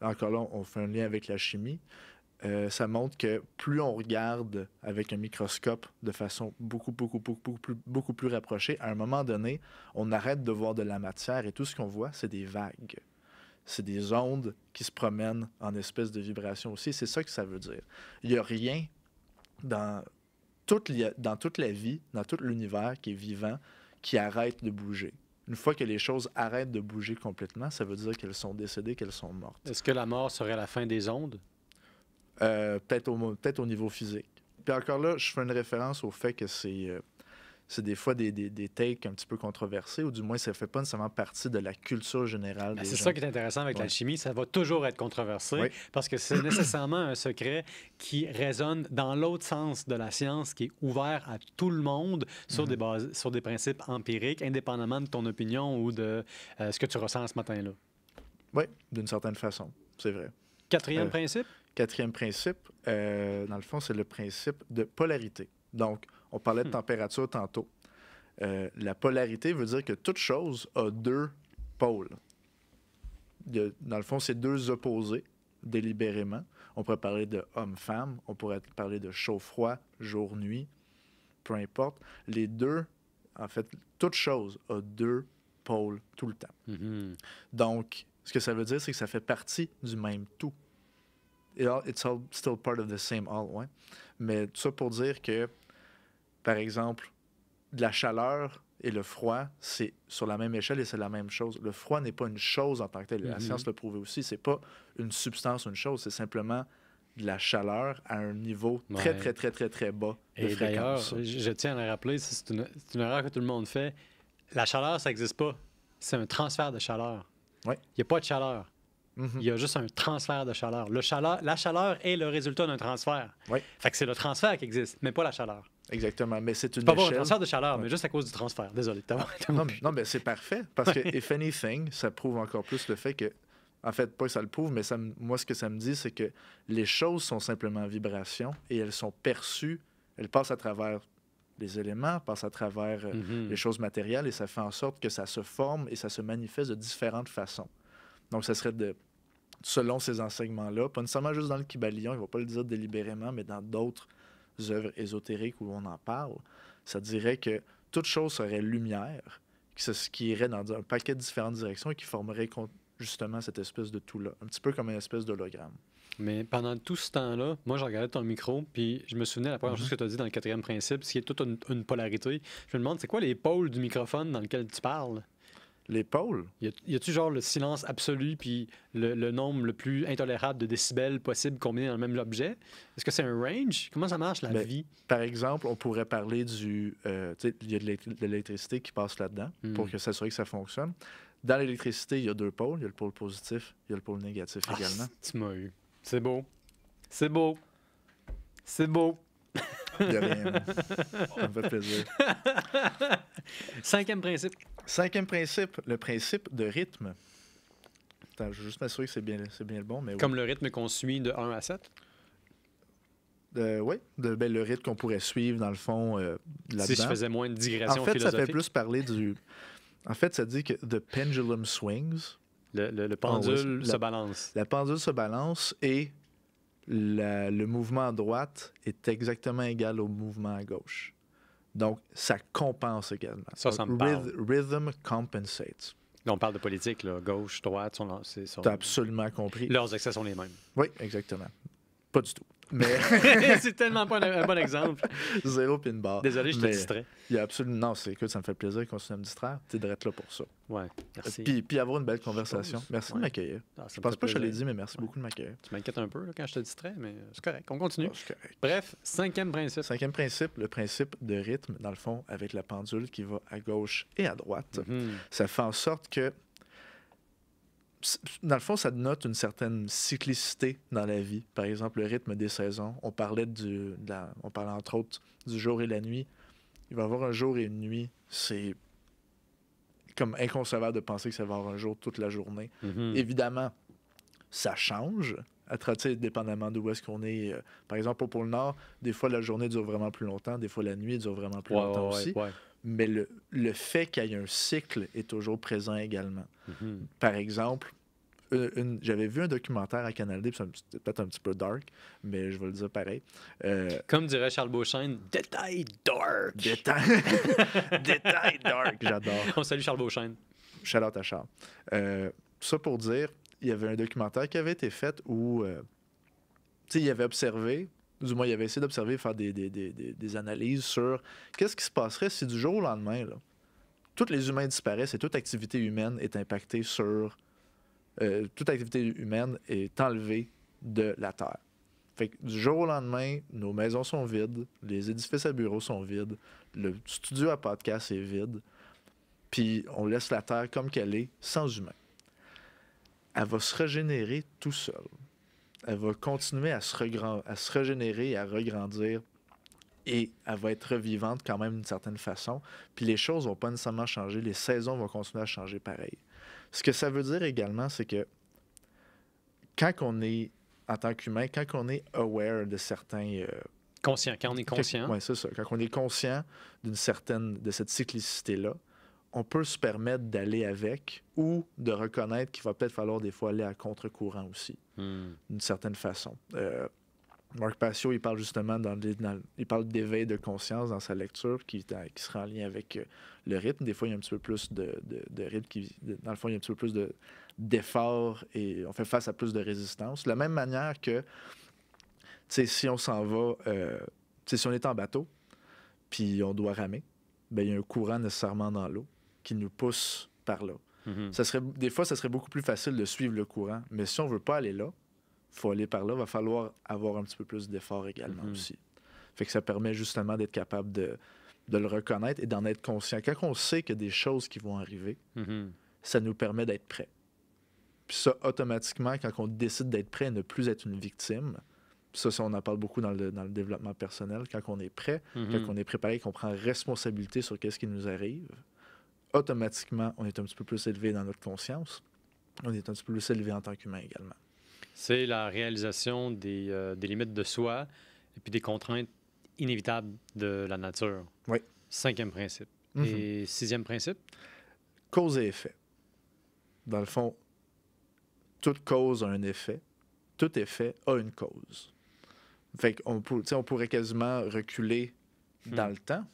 encore là, on fait un lien avec la chimie. Euh, ça montre que plus on regarde avec un microscope de façon beaucoup, beaucoup, beaucoup, beaucoup, plus, beaucoup rapprochée, à un moment donné, on arrête de voir de la matière et tout ce qu'on voit, c'est des vagues. C'est des ondes qui se promènent en espèces de vibrations aussi. C'est ça que ça veut dire. Il n'y a rien dans toute, dans toute la vie, dans tout l'univers qui est vivant, qui arrête de bouger une fois que les choses arrêtent de bouger complètement, ça veut dire qu'elles sont décédées, qu'elles sont mortes. Est-ce que la mort serait la fin des ondes? Euh, peut-être au, niveau physique. Puis encore là, je fais une référence au fait que c'est euh, des fois des, des, des, takes un petit peu controversés, ou du moins ça ne fait pas nécessairement partie de la culture générale. Ben, c'est ça qui est intéressant avec l'alchimie, ça va toujours être controversé, parce que c'est nécessairement un secret qui résonne dans l'autre sens de la science, qui est ouvert à tout le monde sur, mm-hmm. des, bases, sur des principes empiriques, indépendamment de ton opinion ou de euh, ce que tu ressens ce matin-là. Oui, d'une certaine façon, c'est vrai. Quatrième principe? Quatrième principe, euh, dans le fond, c'est le principe de polarité. Donc, on parlait de hmm. température tantôt. Euh, la polarité veut dire que toute chose a deux pôles. De, dans le fond, c'est deux opposés délibérément. On pourrait parler de homme-femme, on pourrait parler de chaud-froid, jour-nuit, peu importe. Les deux, en fait, toute chose a deux pôles tout le temps. Mm-hmm. Donc, ce que ça veut dire, c'est que ça fait partie du même tout it's all still part of the same Mais tout ça pour dire que, par exemple, la chaleur et le froid, c'est sur la même échelle et c'est la même chose. Le froid n'est pas une chose en tant que telle. La mm-hmm. science l'a prouvé aussi. C'est pas une substance, une chose. C'est simplement de la chaleur à un niveau très, très, très, très, très bas de et fréquence. Je, tiens à le rappeler, c'est une, erreur que tout le monde fait. La chaleur, ça n'existe pas. C'est un transfert de chaleur. Il Y n'y a pas de chaleur. Mhm. Il y a juste un transfert de chaleur. Le chaleur la chaleur est le résultat d'un transfert. Fait que c'est le transfert qui existe, mais pas la chaleur. Exactement, mais c'est une pas Pas transfert de chaleur, mais juste à cause du transfert. Désolé. Non, mais, non, mais c'est parfait, parce que if anything, ça prouve encore plus le fait que, en fait, pas que ça le prouve, mais ça, moi, ce que ça me dit, c'est que les choses sont simplement vibrations et elles sont perçues, elles passent à travers les éléments, passent à travers euh, mhm. les choses matérielles et ça fait en sorte que ça se forme et ça se manifeste de différentes façons. Donc, ça serait de selon ces enseignements-là, pas nécessairement juste dans le Kibalion, il ne va pas le dire délibérément, mais dans d'autres œuvres ésotériques où on en parle, ça dirait que toute chose serait lumière, qui irait dans un paquet de différentes directions et qui formerait justement cette espèce de tout-là, un petit peu comme une espèce d'hologramme. Mais pendant tout ce temps-là, moi, je regardais ton micro, puis je me souvenais de la première chose mm-hmm. que tu as dit dans le quatrième principe, ce qui est toute une, polarité. Je me demande, c'est quoi les pôles du microphone dans lequel tu parles? les pôles. Y a-tu genre le silence absolu puis le, nombre le plus intolérable de décibels possible combinés dans le même objet? Est-ce que c'est un range? Comment ça marche la ben, vie? Par exemple, on pourrait parler du. Euh, il y a de l'électricité qui passe là-dedans hmm. pour que s'assurer que ça fonctionne. Dans l'électricité, il y a deux pôles. Il y a le pôle positif, il y a le pôle négatif ah, également. Tu m'as eu. C'est beau. C'est beau. C'est beau. a rien. Ça me fait plaisir. Cinquième principe. Cinquième principe, le principe de rythme. Attends, je veux juste m'assurer que c'est bien, bien le bon. Mais Comme le rythme qu'on suit de 1 à 7? Euh, oui, ben, le rythme qu'on pourrait suivre, dans le fond, là-dedans. Euh, si je faisais moins de digression En fait, ça fait plus parler du... En fait, ça dit que « the pendulum swings ». Le, ah pendule se balance. La pendule se balance et le mouvement à droite est exactement égal au mouvement à gauche. Donc, ça compense également. Ça, ça me parle. Rhythm compensates. on parle de politique, là, gauche, droite. T'as absolument compris. Leurs excès sont les mêmes. Oui, exactement. Pas du tout. Mais... c'est tellement pas un, bon exemple. Zéro pin bar. Désolé, je te distrais. Il y a absolument. Non, c'est que ça me fait plaisir qu'on continuer à me distraire. Tu es être là pour ça. Ouais, merci. Puis, avoir une belle conversation. Merci de m'accueillir. Ah, je pense pas que je l'ai dit, mais merci beaucoup de m'accueillir. Tu m'inquiètes un peu quand je te distrais, mais c'est correct. On continue. Ah, correct. Bref, cinquième principe. Cinquième principe, le principe de rythme, dans le fond, avec la pendule qui va à gauche et à droite. Mhm. Ça fait en sorte que dans le fond, ça note une certaine cyclicité dans la vie. Par exemple, le rythme des saisons. On parlait, du, on entre autres du jour et la nuit. Il va y avoir un jour et une nuit. C'est comme inconcevable de penser que ça va avoir un jour toute la journée. Mm-hmm. Évidemment, ça change. À travers, dépendamment d'où est-ce qu'on est. Euh, par exemple, pour le Nord, des fois, la journée dure vraiment plus longtemps. Des fois, la nuit dure vraiment plus longtemps aussi mais le, fait qu'il y ait un cycle est toujours présent également. Mm-hmm. Par exemple, euh, j'avais vu un documentaire à Canal D, c'était peut-être un petit peu dark, mais je vais le dire pareil. Euh, Comme dirait Charles Beauchesne, détail dark. Détail, détail dark, j'adore. On salue Charles Beauchesne. Shout out euh, ça pour dire, il y avait un documentaire qui avait été fait où euh, il avait observé du moins, il avait essayé d'observer, faire des, analyses sur qu'est-ce qui se passerait si du jour au lendemain, tous les humains disparaissent et toute activité humaine est impactée sur. Euh, toute activité humaine est enlevée de la Terre. Fait du jour au lendemain, nos maisons sont vides, les édifices à bureaux sont vides, le studio à podcast est vide, puis on laisse la Terre comme qu'elle est, sans humains. Elle va se régénérer tout seul elle va continuer à se, à se régénérer, à regrandir et elle va être vivante quand même d'une certaine façon. Puis les choses vont pas nécessairement changer, les saisons vont continuer à changer pareil. Ce que ça veut dire également, c'est que quand on est, en tant qu'humain, quand on est aware de certains... Euh, conscient, quand on est conscient. Oui, c'est ça. Quand on est conscient d'une certaine, de cette cyclicité-là, on peut se permettre d'aller avec ou de reconnaître qu'il va peut-être falloir des fois aller à contre-courant aussi, hmm. d'une certaine façon. Euh, Marc Passio, il parle justement dans, il parle d'éveil de conscience dans sa lecture qui, qui sera en lien avec euh, le rythme. Des fois, il y a un petit peu plus de, rythme qui, dans le fond, il y a un petit peu plus de d'efforts et on fait face à plus de résistance. De la même manière que, si on s'en va, euh, si on est en bateau, puis on doit ramer, bien, il y a un courant nécessairement dans l'eau qui nous pousse par là. Mhm. ça serait, des fois, ça serait beaucoup plus facile de suivre le courant, mais si on veut pas aller là, faut aller par là, va falloir avoir un petit peu plus d'efforts également mhm. aussi. Fait que ça permet justement d'être capable de, de, le reconnaître et d'en être conscient. Quand on sait que des choses qui vont arriver, mhm. ça nous permet d'être prêt. Puis ça, automatiquement, quand on décide d'être prêt et ne plus être une victime, ça, on en parle beaucoup dans le, développement personnel, quand on est prêt, quand on est préparé, qu'on prend responsabilité sur qu'est-ce qui nous arrive, automatiquement, on est un petit peu plus élevé dans notre conscience. On est un petit peu plus élevé en tant qu'humain également. C'est la réalisation des, euh, limites de soi et puis des contraintes inévitables de la nature. Oui. Cinquième principe. Mhm. Et sixième principe? Cause et effet. Dans le fond, toute cause a un effet. Tout effet a une cause. Fait qu'on on pourrait quasiment reculer hmm. dans le temps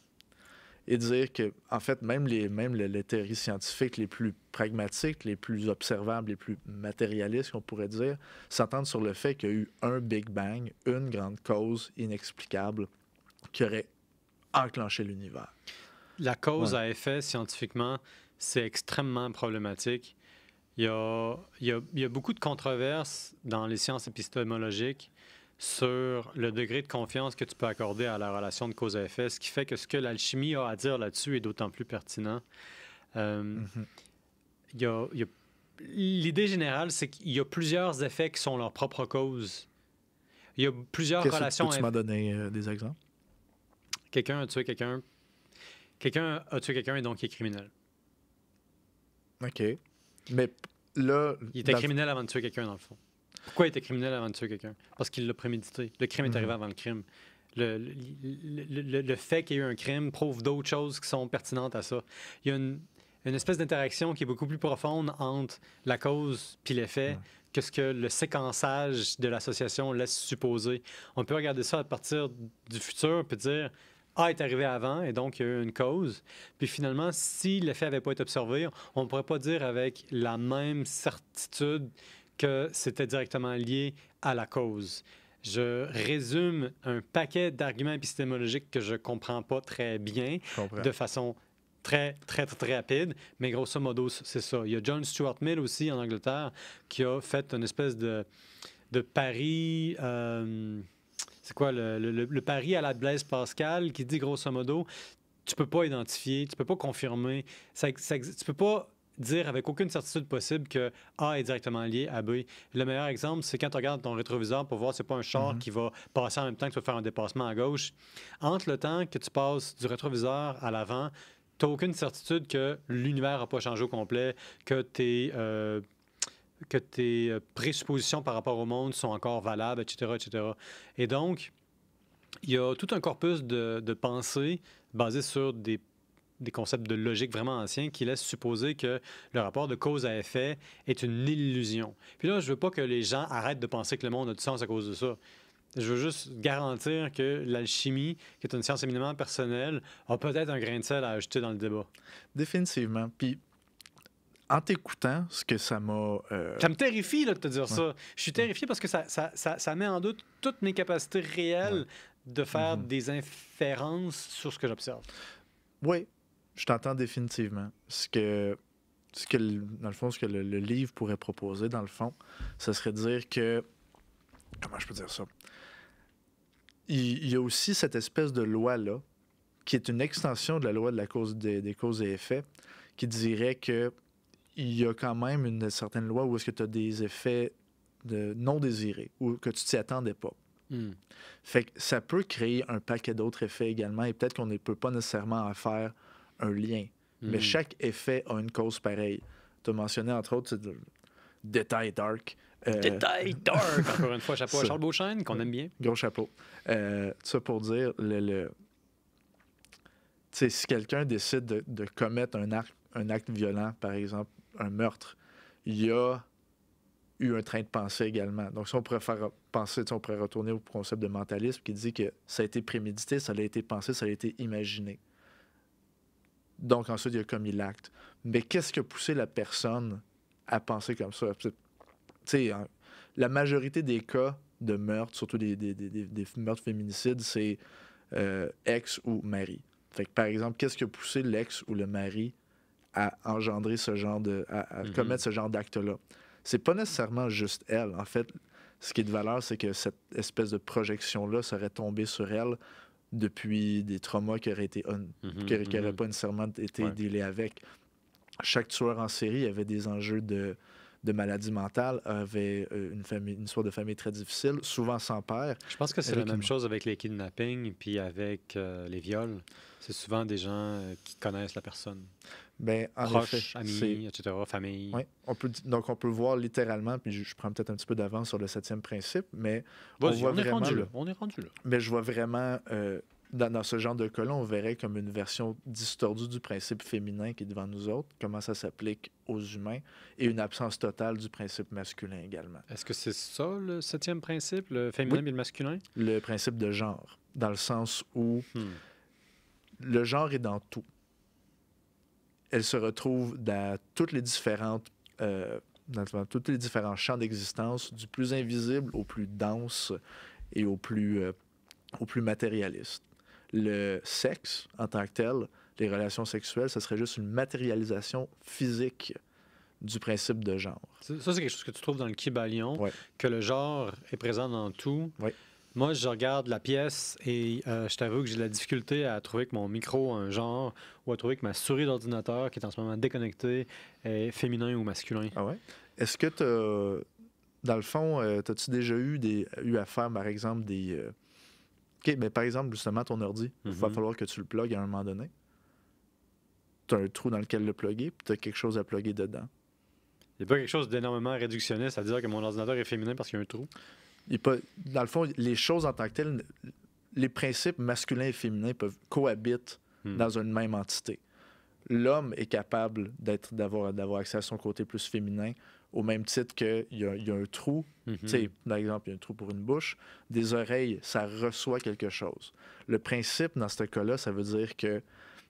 et dire que, en fait, même les, même les, théories scientifiques les plus pragmatiques, les plus observables, les plus matérialistes, on pourrait dire, s'entendent sur le fait qu'il y a eu un Big Bang, une grande cause inexplicable qui aurait enclenché l'univers. La cause à effet, scientifiquement, c'est extrêmement problématique. Il il, y a, il y a beaucoup de controverses dans les sciences épistémologiques sur le degré de confiance que tu peux accorder à la relation de cause à effet, ce qui fait que ce que l'alchimie a à dire là-dessus est d'autant plus pertinent. Euh, mhm. L'idée générale, c'est qu'il y a plusieurs effets qui sont leur propre cause. Il y a plusieurs relations. Que tu m'as donné des exemples. Quelqu'un a tué quelqu'un. Quelqu'un a tué quelqu'un et donc il est criminel. OK. Mais là. Il était criminel avant de tuer quelqu'un, dans le fond. Pourquoi il était criminel avant de tuer quelqu'un? Parce qu'il l'a prémédité. Le crime est mhm. arrivé avant le crime. Le, fait qu'il y ait eu un crime prouve d'autres choses qui sont pertinentes à ça. Il y a une, espèce d'interaction qui est beaucoup plus profonde entre la cause puis l'effet que ce que le séquençage de l'association laisse supposer. On peut regarder ça à partir du futur puis dire A ah, est arrivé avant et donc il y a eu une cause. Puis finalement, si l'effet n'avait pas été observé, on ne pourrait pas dire avec la même certitude que c'était directement lié à la cause. Je résume un paquet d'arguments épistémologiques que je ne comprends pas très bien de façon très, très, très, rapide, mais grosso modo, c'est ça. Il y a John Stuart Mill aussi en Angleterre qui a fait une espèce de, de pari. Euh, c'est quoi le, pari à la Blaise Pascal qui dit grosso modo, tu peux pas identifier, tu peux pas confirmer, tu ça, tu peux pas dire avec aucune certitude possible que A est directement lié à B. Le meilleur exemple, c'est quand tu regardes ton rétroviseur pour voir si c'est pas un char mm-hmm. qui va passer en même temps que tu vas faire un dépassement à gauche. Entre le temps que tu passes du rétroviseur à l'avant, tu n'as aucune certitude que l'univers n'a pas changé au complet, que tes, euh, que tes euh, présuppositions par rapport au monde sont encore valables, etc. etc. Et donc, il y a tout un corpus de, de pensées basées sur des des concepts de logique vraiment anciens qui laissent supposer que le rapport de cause à effet est une illusion. Puis là, je veux pas que les gens arrêtent de penser que le monde a du sens à cause de ça. Je veux juste garantir que l'alchimie, qui est une science éminemment personnelle, a peut-être un grain de sel à ajouter dans le débat. Définitivement. Puis en t'écoutant, ce que ça m'a. Euh, ça me terrifie là, de te dire ça. Je suis terrifié parce que ça, ça, ça, met en doute toutes mes capacités réelles de faire mhm. des inférences sur ce que j'observe. Oui, je t'entends définitivement. Ce que, ce que, dans le fond, ce que le, livre pourrait proposer, dans le fond, ce serait dire que. Comment je peux dire ça? Il, y a aussi cette espèce de loi-là, qui est une extension de la loi de la cause des, causes et effets, qui dirait que il y a quand même une certaine loi où est-ce que tu as des effets de non désirés ou que tu t'y attendais pas. Hmm. Fait ça peut créer un paquet d'autres effets également et peut-être qu'on ne peut pas nécessairement en faire un lien. Mais hmm. chaque effet a une cause pareille. Tu as mentionné, entre autres, le « Détail Dark. Euh... Détail Dark! Encore une fois, chapeau à Charles Beauchesne, qu'on aime bien. Gros chapeau. Euh, ça pour dire, le, le... si quelqu'un décide de, commettre un acte, un acte violent, par exemple, un meurtre, il y a eu un train de pensée également. Donc, si on pourrait faire penser, on pourrait retourner au concept de mentalisme qui dit que ça a été prémédité, ça a été pensé, ça a été imaginé. Donc ensuite, il a commis l'acte. Mais qu'est-ce qui a poussé la personne à penser comme ça? Tu sais, hein, la majorité des cas de meurtre, surtout des, meurtres féminicides, c'est euh, ex ou mari. Fait que, par exemple, qu'est-ce qui a poussé l'ex ou le mari à engendrer ce genre de. à, mm-hmm. commettre ce genre d'acte-là? C'est pas nécessairement juste elle. En fait, ce qui est de valeur, c'est que cette espèce de projection-là serait tombée sur elle depuis des traumas qui n'auraient été mhm, qui, mhm. pas nécessairement été ouais. avec. Chaque tueur en série avait des enjeux de de maladie mentale avait euh, une, famille, une histoire de famille très difficile, souvent sans père. Je pense que c'est la même chose avec les kidnappings puis avec euh, les viols. C'est souvent des gens euh, qui connaissent la personne. Bien, ben, Proches, amis, etc., famille. Oui, on peut, donc, on peut voir littéralement, puis je, prends peut-être un petit peu d'avance sur le septième principe, mais on, voit est vraiment rendu là, on est rendu là. Mais je vois vraiment dans, ce genre de cas-là, on verrait comme une version distordue du principe féminin qui est devant nous autres, comment ça s'applique aux humains, et une absence totale du principe masculin également. Est-ce que c'est ça le septième principe, le féminin et le masculin? Le principe de genre, dans le sens où hmm. le genre est dans tout. Elle se retrouve dans toutes les différentes... Euh, dans tous les différents champs d'existence, du plus invisible au plus dense et au plus, euh, au plus matérialiste le sexe en tant que tel, les relations sexuelles, ce serait juste une matérialisation physique du principe de genre. Ça, c'est quelque chose que tu trouves dans le Kibalion que le genre est présent dans tout. Moi, je regarde la pièce et euh, je t'avoue que j'ai de la difficulté à trouver que mon micro a un genre ou à trouver que ma souris d'ordinateur, qui est en ce moment déconnectée, est féminin ou masculin. Ah ouais? Est-ce que, tu dans le fond, euh, tu as-tu déjà eu, des, à faire, par exemple, des, euh, mais par exemple, justement, ton ordi, il va mhm. falloir que tu le plugues à un moment donné. Tu as un trou dans lequel le pluguer, puis tu as quelque chose à pluguer dedans. Il n'y a pas quelque chose d'énormément réductionniste à dire que mon ordinateur est féminin parce qu'il y a un trou. dans le fond, les choses en tant que telles, les principes masculins et féminins peuvent cohabiter hmm. dans une même entité. L'homme est capable d'avoir, d'avoir accès à son côté plus féminin, au même titre qu'il y, y, a un trou. Mhm. Tu sais, Par exemple, il y a un trou pour une bouche. Des oreilles, ça reçoit quelque chose. Le principe, dans ce cas-là, ça veut dire que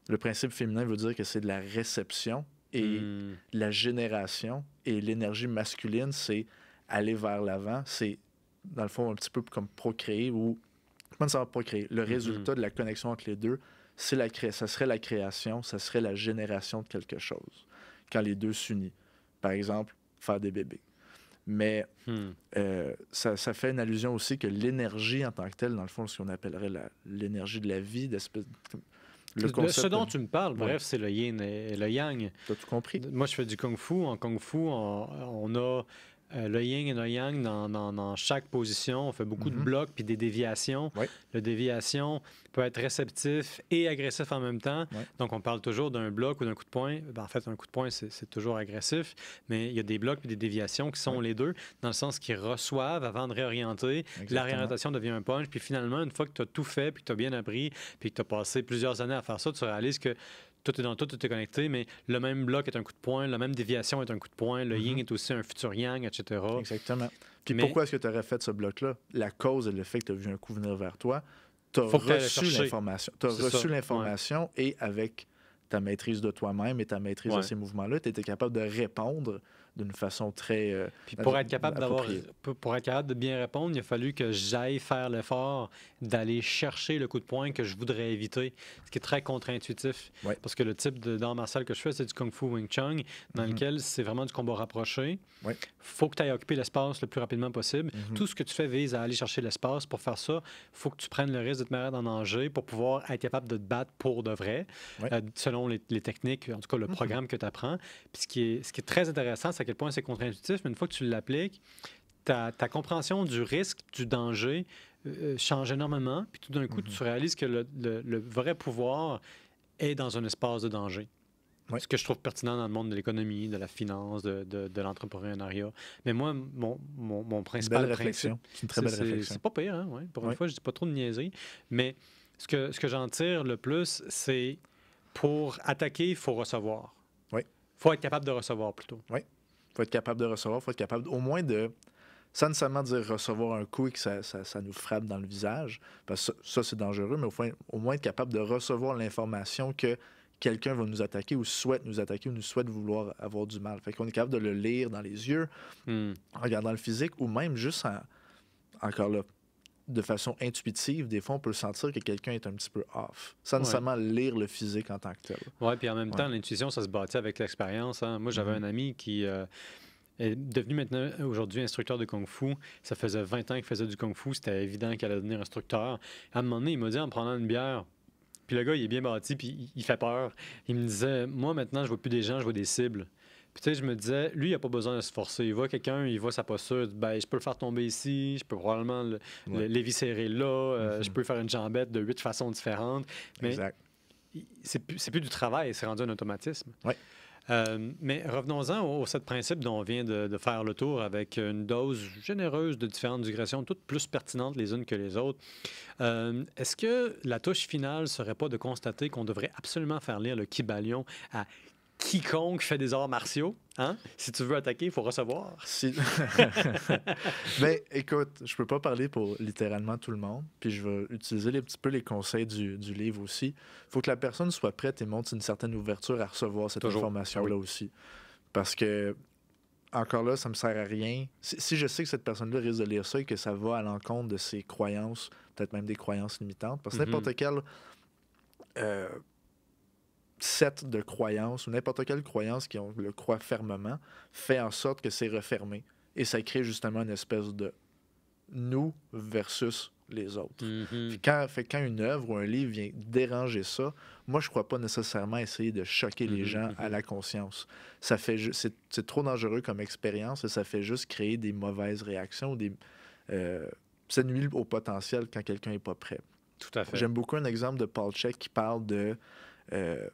le principe féminin veut dire que c'est de la réception et hmm. la génération et l'énergie masculine, c'est aller vers l'avant. C'est, dans le fond, un petit peu comme procréer ou. Comment ça va procréer? Le mhm. résultat de la connexion entre les deux, c'est la ça serait la création, ça serait la génération de quelque chose quand les deux s'unissent. Par exemple, faire des bébés. Mais hmm. euh, ça, fait une allusion aussi que l'énergie en tant que telle, dans le fond, ce qu'on appellerait l'énergie de la vie, Le concept, ce dont tu me parles, bref, c'est le yin et le yang. T'as tout compris. Moi, je fais du kung fu. En kung fu, on a euh, le yin et le yang dans, chaque position. On fait beaucoup de mhm. blocs puis des déviations. le La déviation peut être réceptif et agressif en même temps. Donc, on parle toujours d'un bloc ou d'un coup de poing. Ben, en fait, un coup de poing, c'est toujours agressif, mais il y a des blocs puis des déviations qui sont les deux, dans le sens qu'ils reçoivent avant de réorienter. La réorientation devient un punch. Puis finalement, une fois que tu as tout fait, puis que tu as bien appris, puis que tu as passé plusieurs années à faire ça, tu réalises que tout est, dans, tout, tout est connecté, mais le même bloc est un coup de poing, la même déviation est un coup de poing, le yin mhm. est aussi un futur yang, etc. Exactement. Puis pourquoi est-ce que tu aurais fait ce bloc-là? La cause et le fait que tu as vu un coup venir vers toi, tu as, reçu l'information. Tu as reçu l'information et avec ta maîtrise de toi-même et ta maîtrise de ces mouvements-là, tu étais capable de répondre d'une façon très. Euh, Puis pour être, capable d'avoir, pour être capable de bien répondre, il a fallu que j'aille faire l'effort d'aller chercher le coup de poing que je voudrais éviter, ce qui est très contre-intuitif. Parce que le type d'art martial que je fais, c'est du Kung Fu Wing Chun, dans mhm. lequel c'est vraiment du combat rapproché. Il faut que tu ailles occuper l'espace le plus rapidement possible. Mhm. Tout ce que tu fais vise à aller chercher l'espace. Pour faire ça, faut que tu prennes le risque de te mettre en danger pour pouvoir être capable de te battre pour de vrai, euh, selon les, techniques, en tout cas le mhm. programme que tu apprends. Puis ce qui est, ce qui est très intéressant, c'est quel point c'est contre-intuitif, mais une fois que tu l'appliques, ta, compréhension du risque, du danger euh, euh, change énormément. Puis tout d'un coup, mm-hmm. tu réalises que le, vrai pouvoir est dans un espace de danger. Ce que je trouve pertinent dans le monde de l'économie, de la finance, de, de, l'entrepreneuriat. Mais moi, mon, principal réflexion. C'est une très belle réflexion. C'est pas pire, hein? Pour une fois, je dis pas trop de niaiser. Mais ce que, ce que j'en tire le plus, c'est pour attaquer, il faut recevoir. Il faut être capable de recevoir plutôt. Oui faut être capable de recevoir, faut être capable au moins de sans seulement dire recevoir un coup et que ça, nous frappe dans le visage, parce que ça, c'est dangereux, mais au, moins, au moins être capable de recevoir l'information que quelqu'un va nous attaquer ou souhaite nous attaquer ou nous souhaite vouloir avoir du mal. Fait qu'on est capable de le lire dans les yeux, hmm. en regardant le physique, ou même juste en, encore là, de façon intuitive, des fois, on peut sentir que quelqu'un est un petit peu off, sans ouais. nécessairement lire le physique en tant que tel. Oui, puis en même temps, l'intuition, ça se bâtit avec l'expérience. Hein. Moi, j'avais mhm. un ami qui euh, est devenu maintenant aujourd'hui instructeur de Kung Fu. Ça faisait 20 ans qu'il faisait du Kung Fu. C'était évident qu'il allait devenir instructeur. À un moment donné, il m'a dit en prenant une bière, puis le gars, il est bien bâti, puis il fait peur. Il me disait, moi maintenant, je vois plus des gens, je vois des cibles. Puis tu sais, je me disais, lui, il n'a pas besoin de se forcer. Il voit quelqu'un, il voit sa posture, ben, je peux le faire tomber ici, je peux probablement l'éviscérer là, euh, mm-hmm. je peux faire une jambette de huit façons différentes. Mais c'est plus, plus du travail, c'est rendu un automatisme. Ouais. Euh, mais revenons-en au, sept principes dont on vient de, faire le tour avec une dose généreuse de différentes digressions, toutes plus pertinentes les unes que les autres. Euh, est-ce que la touche finale serait pas de constater qu'on devrait absolument faire lire le Kibalion à quiconque fait des arts martiaux. Hein? Si tu veux attaquer, il faut recevoir. Mais écoute, je ne peux pas parler pour littéralement tout le monde, puis je vais utiliser les, petit peu les conseils du, livre aussi. Il faut que la personne soit prête et montre une certaine ouverture à recevoir cette information-là ah aussi. Parce que, encore là, ça me sert à rien. Si, je sais que cette personne-là risque de lire ça et que ça va à l'encontre de ses croyances, peut-être même des croyances limitantes, parce que mm-hmm. n'importe quelle... Euh, set de croyances, ou n'importe quelle croyance qui le croit fermement fait en sorte que c'est refermé. Et ça crée justement une espèce de nous versus les autres. Mm-hmm. quand, fait, quand une œuvre ou un livre vient déranger ça, moi, je ne crois pas nécessairement essayer de choquer les mm-hmm, gens mm-hmm. à la conscience. Ça fait c'est, trop dangereux comme expérience et ça fait juste créer des mauvaises réactions. Des, ça euh, nuit au potentiel quand quelqu'un n'est pas prêt. Tout à fait. J'aime beaucoup un exemple de Paul Check qui parle de... Euh,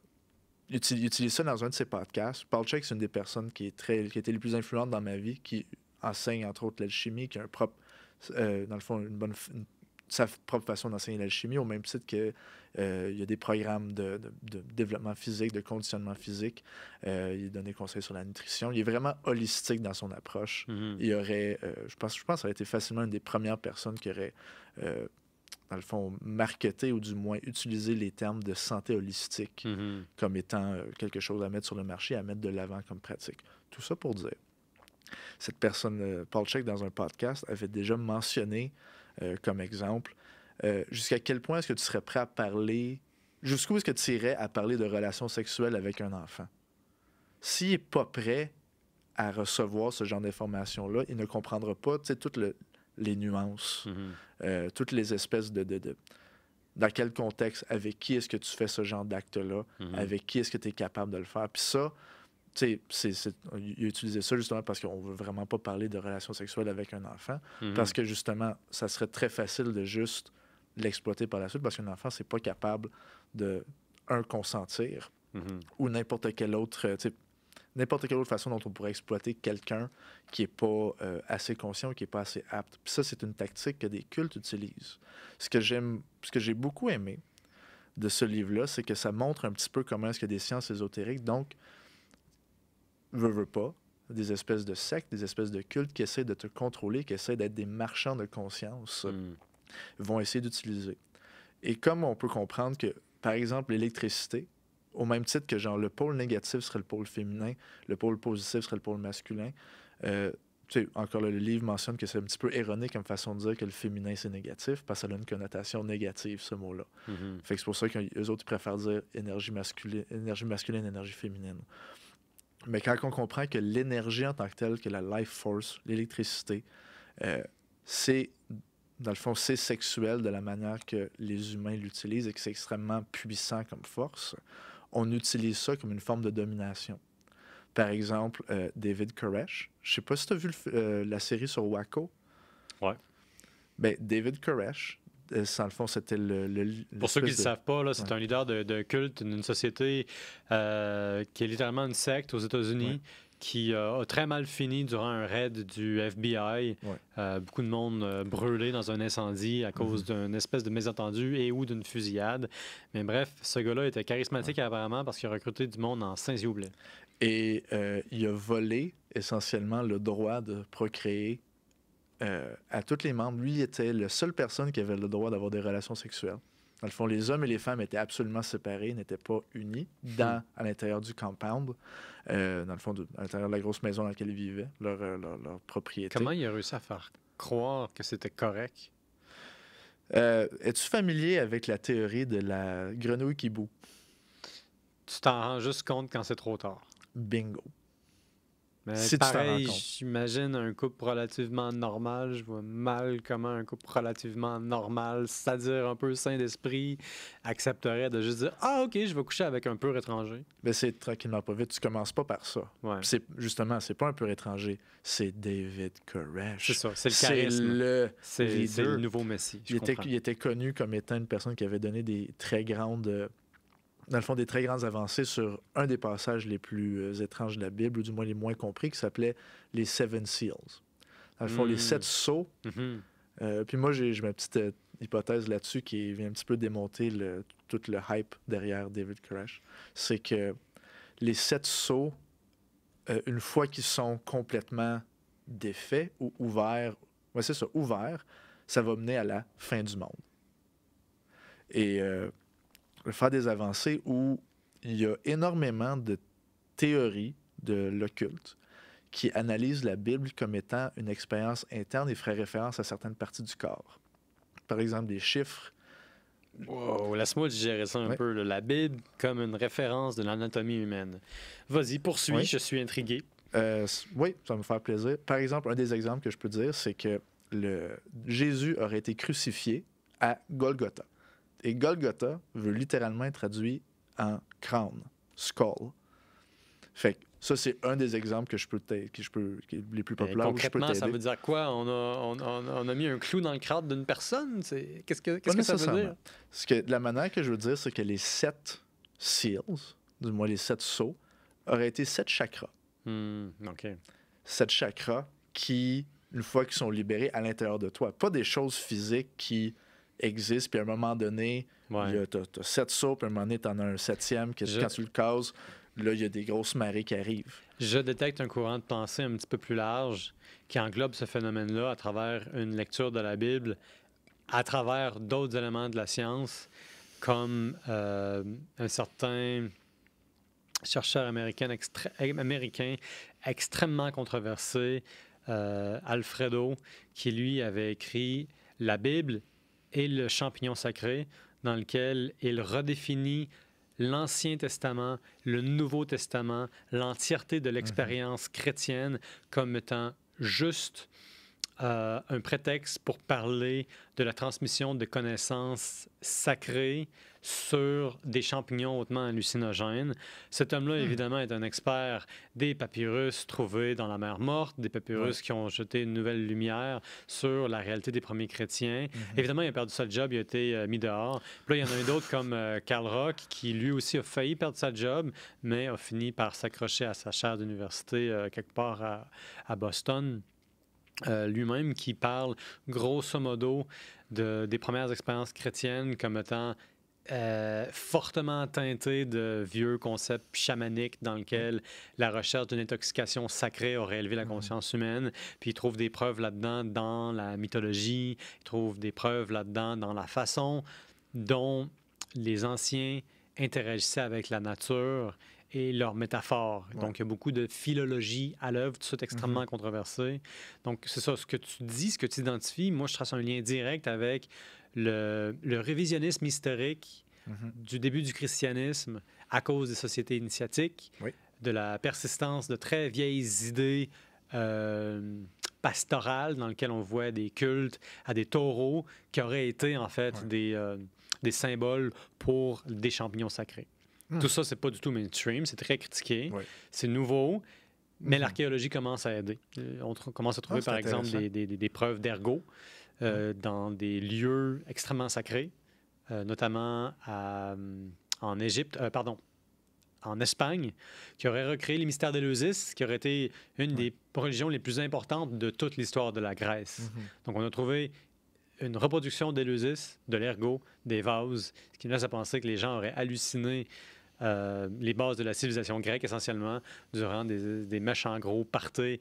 il utilise, ça dans un de ses podcasts. Paul Check, c'est une des personnes qui, est très, qui a été les plus influentes dans ma vie, qui enseigne entre autres l'alchimie, qui a un propre, euh, dans le fond, une bonne, sa propre façon d'enseigner l'alchimie, au même titre qu'il euh, il y a des programmes de, développement physique, de conditionnement physique. Euh, il donne des conseils sur la nutrition. Il est vraiment holistique dans son approche. Mm-hmm. Il aurait, je pense, je pense, ça a été facilement une des premières personnes qui aurait dans le fond, marketer ou du moins utiliser les termes de santé holistique mm-hmm. comme étant euh, quelque chose à mettre sur le marché, à mettre de l'avant comme pratique. Tout ça pour dire, cette personne, euh, Paul Check, dans un podcast, avait déjà mentionné euh, comme exemple jusqu'à quel point est-ce que tu serais prêt à parler, jusqu'où est-ce que tu irais à parler de relations sexuelles avec un enfant. S'il n'est pas prêt à recevoir ce genre d'informations-là, il ne comprendra pas tu tout le, les nuances, mhm. euh, toutes les espèces de, Dans quel contexte, avec qui est-ce que tu fais ce genre d'acte-là, mhm. avec qui est-ce que tu es capable de le faire. Puis ça, tu sais, il a utilisé ça justement parce qu'on veut vraiment pas parler de relations sexuelles avec un enfant, mhm. parce que justement, ça serait très facile de juste l'exploiter par la suite, parce qu'un enfant, c'est pas capable de, un, consentir, ou n'importe quel autre, euh, tu sais, n'importe quelle autre façon dont on pourrait exploiter quelqu'un qui n'est pas euh, assez conscient, qui n'est pas assez apte. Puis ça, c'est une tactique que des cultes utilisent. Ce que j'aime, ce que j'ai beaucoup aimé de ce livre-là, c'est que ça montre un petit peu comment est-ce que des sciences ésotériques, donc, veut, pas, des espèces de sectes, des espèces de cultes qui essaient de te contrôler, qui essaient d'être des marchands de conscience, hmm. vont essayer d'utiliser. Et comme on peut comprendre que, par exemple, l'électricité, au même titre que genre le pôle négatif serait le pôle féminin, le pôle positif serait le pôle masculin. Euh, encore le livre mentionne que c'est un petit peu erroné comme façon de dire que le féminin c'est négatif parce que ça a une connotation négative ce mot-là. Mm-hmm. Fait que c'est pour ça qu'eux autres ils préfèrent dire énergie masculine, énergie masculine, énergie féminine. Mais quand on comprend que l'énergie en tant que telle, que la life force, l'électricité, euh, c'est dans le fond, c'est sexuel de la manière que les humains l'utilisent et que c'est extrêmement puissant comme force on utilise ça comme une forme de domination. Par exemple, euh, David Koresh. Je sais pas si tu as vu euh, la série sur Waco. Ouais. Ben, David Koresh, sans euh, le fond, c'était le, Pour ceux qui ne savent pas, c'est un leader de, culte d'une société qui est littéralement une secte aux États-Unis qui euh, a très mal fini durant un raid du FBI. Euh, beaucoup de monde euh, brûlé dans un incendie à cause mhm. d'une espèce de mésentendu et ou d'une fusillade. Mais bref, ce gars-là était charismatique apparemment parce qu'il a recruté du monde en Saint-Zioblet. Et il a volé essentiellement le droit de procréer à tous les membres. Lui était la seule personne qui avait le droit d'avoir des relations sexuelles. Dans le fond, les hommes et les femmes étaient absolument séparés, n'étaient pas unis mhm. dans, à l'intérieur du compound, euh, dans le fond, à l'intérieur de la grosse maison dans laquelle ils vivaient, euh, leur, propriété. Comment il a réussi à faire croire que c'était correct? Euh, es-tu familier avec la théorie de la grenouille qui boue? Tu t'en rends juste compte quand c'est trop tard. Bingo. Mais pareil, j'imagine un couple relativement normal. Je vois mal comment un couple relativement normal, c'est-à-dire un peu sain d'esprit, accepterait de juste dire Ah, ok, je vais coucher avec un pur étranger. Mais c'est tranquillement pas vite. Tu commences pas par ça. Ouais. C'est Justement, c'est pas un pur étranger, c'est David Koresh. C'est ça, c'est le charisme. C'est le, nouveau Messie. Il était, il était, connu comme étant une personne qui avait donné des très grandes euh, dans le fond, des très grandes avancées sur un des passages les plus euh, étranges de la Bible, ou du moins les moins compris, qui s'appelait les Seven Seals. Dans le fond, les hmm. sept sceaux. Mm-hmm. Euh, puis moi, j'ai ma petite euh, hypothèse là-dessus qui vient un petit peu démonter le, tout le hype derrière David Koresh. C'est que les sept sceaux, une fois qu'ils sont complètement défaits ou ouverts, c'est ça, ouverts, ça va mener à la fin du monde. Et faire des avancées où il y a énormément de théories de l'occulte qui analysent la Bible comme étant une expérience interne et ferait référence à certaines parties du corps. Par exemple, des chiffres. Wow, laisse-moi digérer ça un peu. La Bible comme une référence de l'anatomie humaine. Vas-y, poursuis, je suis intrigué. Euh, oui, ça va me faire plaisir. Par exemple, un des exemples que je peux dire, c'est que le... Jésus aurait été crucifié à Golgotha. Et Golgotha veut littéralement être traduit en crown, skull. Fait ça, c'est un des exemples que je peux que je peux, les plus populaires. concrètement, où ça veut dire quoi? On a, on, a, mis un clou dans le crâne d'une personne? Qu'est-ce que, que ça veut dire? Ce que, la manière que je veux dire, c'est que les sept seals, du moins les sept sceaux, auraient été sept chakras. Hmm, OK. Sept chakras qui, une fois qu'ils sont libérés à l'intérieur de toi, pas des choses physiques qui existe, puis à un moment donné, tu as, sept sauts, puis à un moment donné, tu en as un septième, quand tu le causes, là, il y a des grosses marées qui arrivent. Je détecte un courant de pensée un petit peu plus large qui englobe ce phénomène-là à travers une lecture de la Bible, à travers d'autres éléments de la science, comme euh, un certain chercheur américain, américain extrêmement controversé, euh, Alfredo, qui lui avait écrit La Bible et le champignon sacré, dans lequel il redéfinit l'Ancien Testament, le Nouveau Testament, l'entièreté de l'expérience mhm. chrétienne comme étant juste, euh, un prétexte pour parler de la transmission de connaissances sacrées sur des champignons hautement hallucinogènes. Cet homme-là, hmm. évidemment, est un expert des papyrus trouvés dans la mer morte, des papyrus qui ont jeté une nouvelle lumière sur la réalité des premiers chrétiens. Mm-hmm. Évidemment, il a perdu sa job, il a été euh, mis dehors. Puis là, il y en a un d'autres comme euh, Karl Rock, qui lui aussi a failli perdre sa job, mais a fini par s'accrocher à sa chaire d'université quelque part à Boston. Euh, lui-même qui parle grosso modo des premières expériences chrétiennes comme étant euh, fortement teintées de vieux concepts chamaniques dans lesquels la recherche d'une intoxication sacrée aurait élevé la mmh conscience humaine. Puis il trouve des preuves là-dedans dans la mythologie, il trouve des preuves là-dedans dans la façon dont les anciens interagissaient avec la nature et leurs métaphores. Donc, il y a beaucoup de philologie à l'œuvre, tout ça est extrêmement mhm. controversé. Donc, c'est ça, ce que tu dis, ce que tu identifies, moi, je trace un lien direct avec le, révisionnisme historique mhm. du début du christianisme à cause des sociétés initiatiques, de la persistance de très vieilles idées. Euh, pastorales dans lesquelles on voit des cultes à des taureaux qui auraient été en fait euh, des symboles pour des champignons sacrés. Hmm. Tout ça, c'est pas du tout mainstream, c'est très critiqué, c'est nouveau, mais hmm. l'archéologie commence à aider. Euh, on commence à trouver, ah, par exemple, des, des, des preuves d'ergot euh, hmm. dans des lieux extrêmement sacrés, euh, notamment à, en Égypte, pardon, en Espagne, qui aurait recréé les mystères d'Éleusis, qui aurait été une des religions les plus importantes de toute l'histoire de la Grèce. Mm-hmm. Donc, on a trouvé une reproduction d'Éleusis, de l'ergot, des vases, ce qui nous laisse à penser que les gens auraient halluciné euh, les bases de la civilisation grecque essentiellement durant des, des méchants gros parties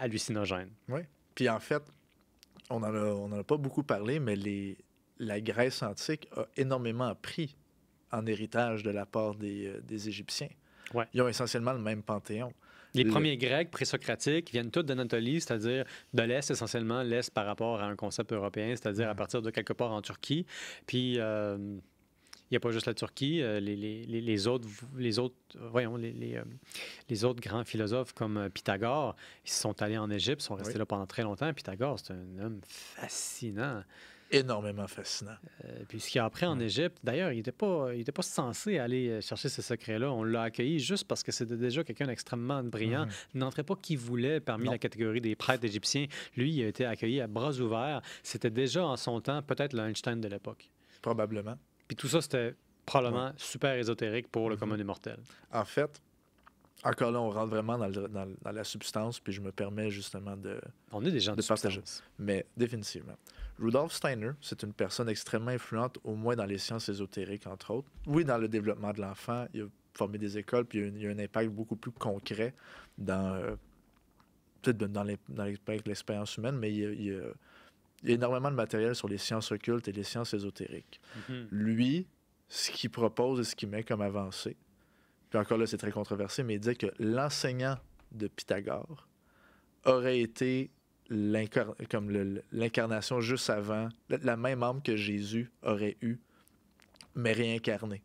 hallucinogènes. Oui. Puis en fait, on n'en a, a pas beaucoup parlé, mais les, la Grèce antique a énormément appris en héritage de la part des, euh, Égyptiens. Ouais. Ils ont essentiellement le même panthéon. Les premiers Grecs présocratiques viennent tous d'Anatolie, c'est-à-dire de l'Est essentiellement, l'Est par rapport à un concept européen, c'est-à-dire à mm. partir de quelque part en Turquie. Puis. Euh, n'y a pas juste la Turquie. Euh, les, les, les autres, les autres, voyons, les, les, euh, autres grands philosophes comme euh, Pythagore, ils sont allés en Égypte, sont restés là pendant très longtemps. Pythagore, c'est un homme fascinant énormément fascinant. puis ce qu'il a en Égypte, d'ailleurs, il n'était pas, il était pas censé aller chercher ce secret là On l'a accueilli juste parce que c'était déjà quelqu'un d'extrêmement brillant. Mhm. n'entrait pas qui voulait parmi la catégorie des prêtres égyptiens. Lui, il a été accueilli à bras ouverts. C'était déjà en son temps peut-être l'Einstein de l'époque. Probablement. Puis tout ça, c'était probablement super ésotérique pour le mhm. commun des mortels. En fait, encore là, on rentre vraiment dans, la substance, puis je me permets justement de. On est des gens de, Mais définitivement. Rudolf Steiner, c'est une personne extrêmement influente, au moins dans les sciences ésotériques, entre autres. Oui, dans le développement de l'enfant, il a formé des écoles, puis il y a, un impact beaucoup plus concret dans. Euh, peut-être dans, l'expérience humaine, mais il, a... Il y a énormément de matériel sur les sciences occultes et les sciences ésotériques. Mhm. Lui, ce qu'il propose et ce qu'il met comme avancée, puis encore là, c'est très controversé, mais il dit que l'enseignant de Pythagore aurait été comme l'incarnation juste avant, la, même âme que Jésus aurait eue, mais réincarnée.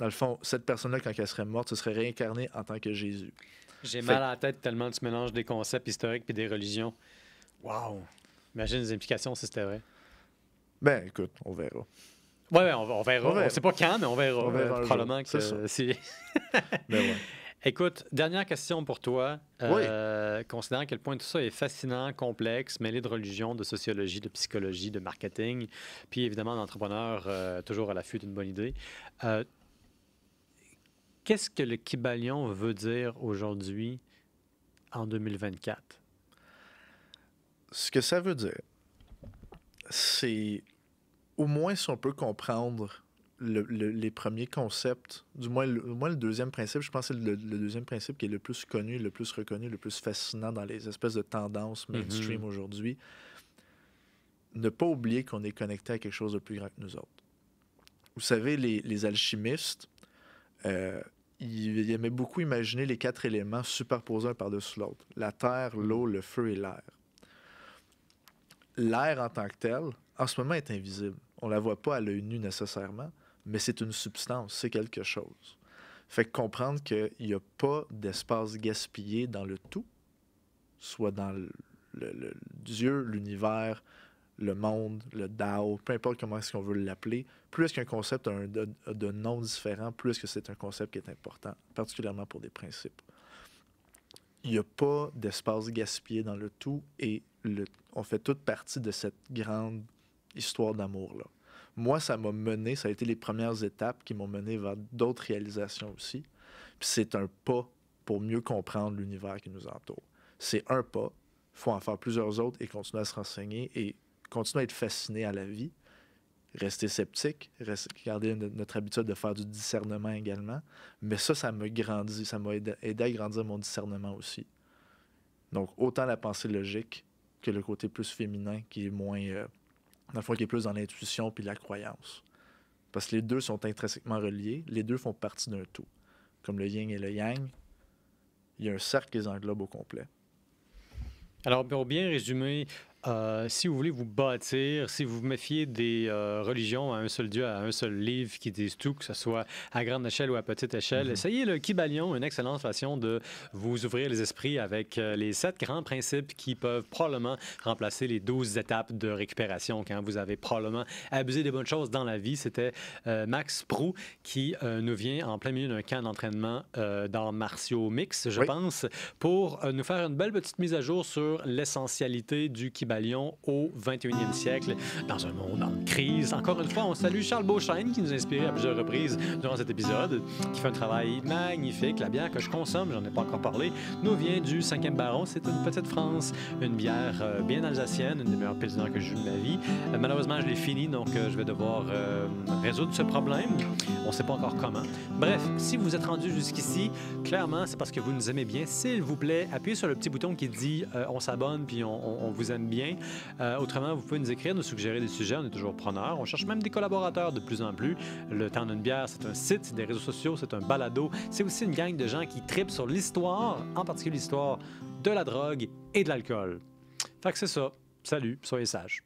Dans le fond, cette personne-là, quand elle serait morte, ce serait réincarnée en tant que Jésus. J'ai mal à la tête tellement tu mélanges des concepts historiques puis des religions. Wow! Imagine les implications si c'était vrai. Ben, écoute, on verra. Ouais, on, verra. on, ne sait pas quand, mais on verra. On euh, probablement que c'est. ben Écoute, dernière question pour toi. Euh, oui. Considérant que quel point tout ça est fascinant, complexe, mêlé de religion, de sociologie, de psychologie, de marketing, puis évidemment d'entrepreneur euh, toujours à l'affût d'une bonne idée. Qu'est-ce que le Kibalion veut dire aujourd'hui en 2024? ce que ça veut dire, c'est au moins si on peut comprendre les premiers concepts, du moins le, deuxième principe, je pense que c'est le, deuxième principe qui est le plus connu, le plus reconnu, le plus fascinant dans les espèces de tendances mhm. mainstream aujourd'hui. Ne pas oublier qu'on est connecté à quelque chose de plus grand que nous autres. Vous savez, les, alchimistes, euh, ils aimaient beaucoup imaginer les quatre éléments superposés un par-dessus l'autre. La terre, mhm. l'eau, le feu et l'air l'air en tant que tel, en ce moment, est invisible. On la voit pas à l'œil nu nécessairement, mais c'est une substance, c'est quelque chose. Fait que comprendre qu'il n'y a pas d'espace gaspillé dans le tout, soit dans le, Dieu, l'univers, le monde, le Dao, peu importe comment est-ce qu'on veut l'appeler, plus qu'un concept a, un, de, nom différent, plus que c'est un concept qui est important, particulièrement pour des principes. Il n'y a pas d'espace gaspillé dans le tout et le on fait toute partie de cette grande histoire d'amour-là. Moi, ça m'a mené, ça a été les premières étapes qui m'ont mené vers d'autres réalisations aussi. Puis c'est un pas pour mieux comprendre l'univers qui nous entoure. C'est un pas, faut en faire plusieurs autres et continuer à se renseigner et continuer à être fasciné à la vie. Rester sceptique, garder notre habitude de faire du discernement également. Mais ça, ça me grandit, ça m'a aidé à grandir mon discernement aussi. Donc, autant la pensée logique que le côté plus féminin qui est moins. la euh, dans le qui est plus dans l'intuition puis la croyance. Parce que les deux sont intrinsèquement reliés, les deux font partie d'un tout. Comme le yin et le yang, il y a un cercle qui les englobe au complet. Alors, pour bien résumer, euh, si vous voulez vous bâtir, si vous vous méfiez des euh, religions à un seul Dieu, à un seul livre qui disent tout, que ce soit à grande échelle ou à petite échelle, mhm. essayez le Kibalion, une excellente façon de vous ouvrir les esprits avec euh, les sept grands principes qui peuvent probablement remplacer les douze étapes de récupération quand vous avez probablement abusé des bonnes choses dans la vie. C'était Max Prou qui nous vient en plein milieu d'un camp d'entraînement dans martiaux mix, je pense, pour nous faire une belle petite mise à jour sur l'essentialité du Kibalion à Lyon au 21e siècle dans un monde en crise. Encore une fois, on salue Charles Beauchesne qui nous a inspiré à plusieurs reprises durant cet épisode, qui fait un travail magnifique. La bière que je consomme, j'en ai pas encore parlé, nous vient du 5e Baron. C'est une petite France, une bière euh, bien alsacienne, une des meilleures pilsners que j'ai eu de ma vie. Euh, malheureusement, je l'ai fini donc euh, je vais devoir résoudre ce problème. On sait pas encore comment. Bref, si vous êtes rendu jusqu'ici, clairement, c'est parce que vous nous aimez bien. S'il vous plaît, appuyez sur le petit bouton qui dit on s'abonne puis on vous aime bien euh, autrement, vous pouvez nous écrire, nous suggérer des sujets, on est toujours preneurs. On cherche même des collaborateurs de plus en plus. Le temps d'une bière, c'est un site, des réseaux sociaux, c'est un balado. C'est aussi une gang de gens qui tripent sur l'histoire, en particulier l'histoire de la drogue et de l'alcool. Fait que c'est ça. Salut, soyez sages.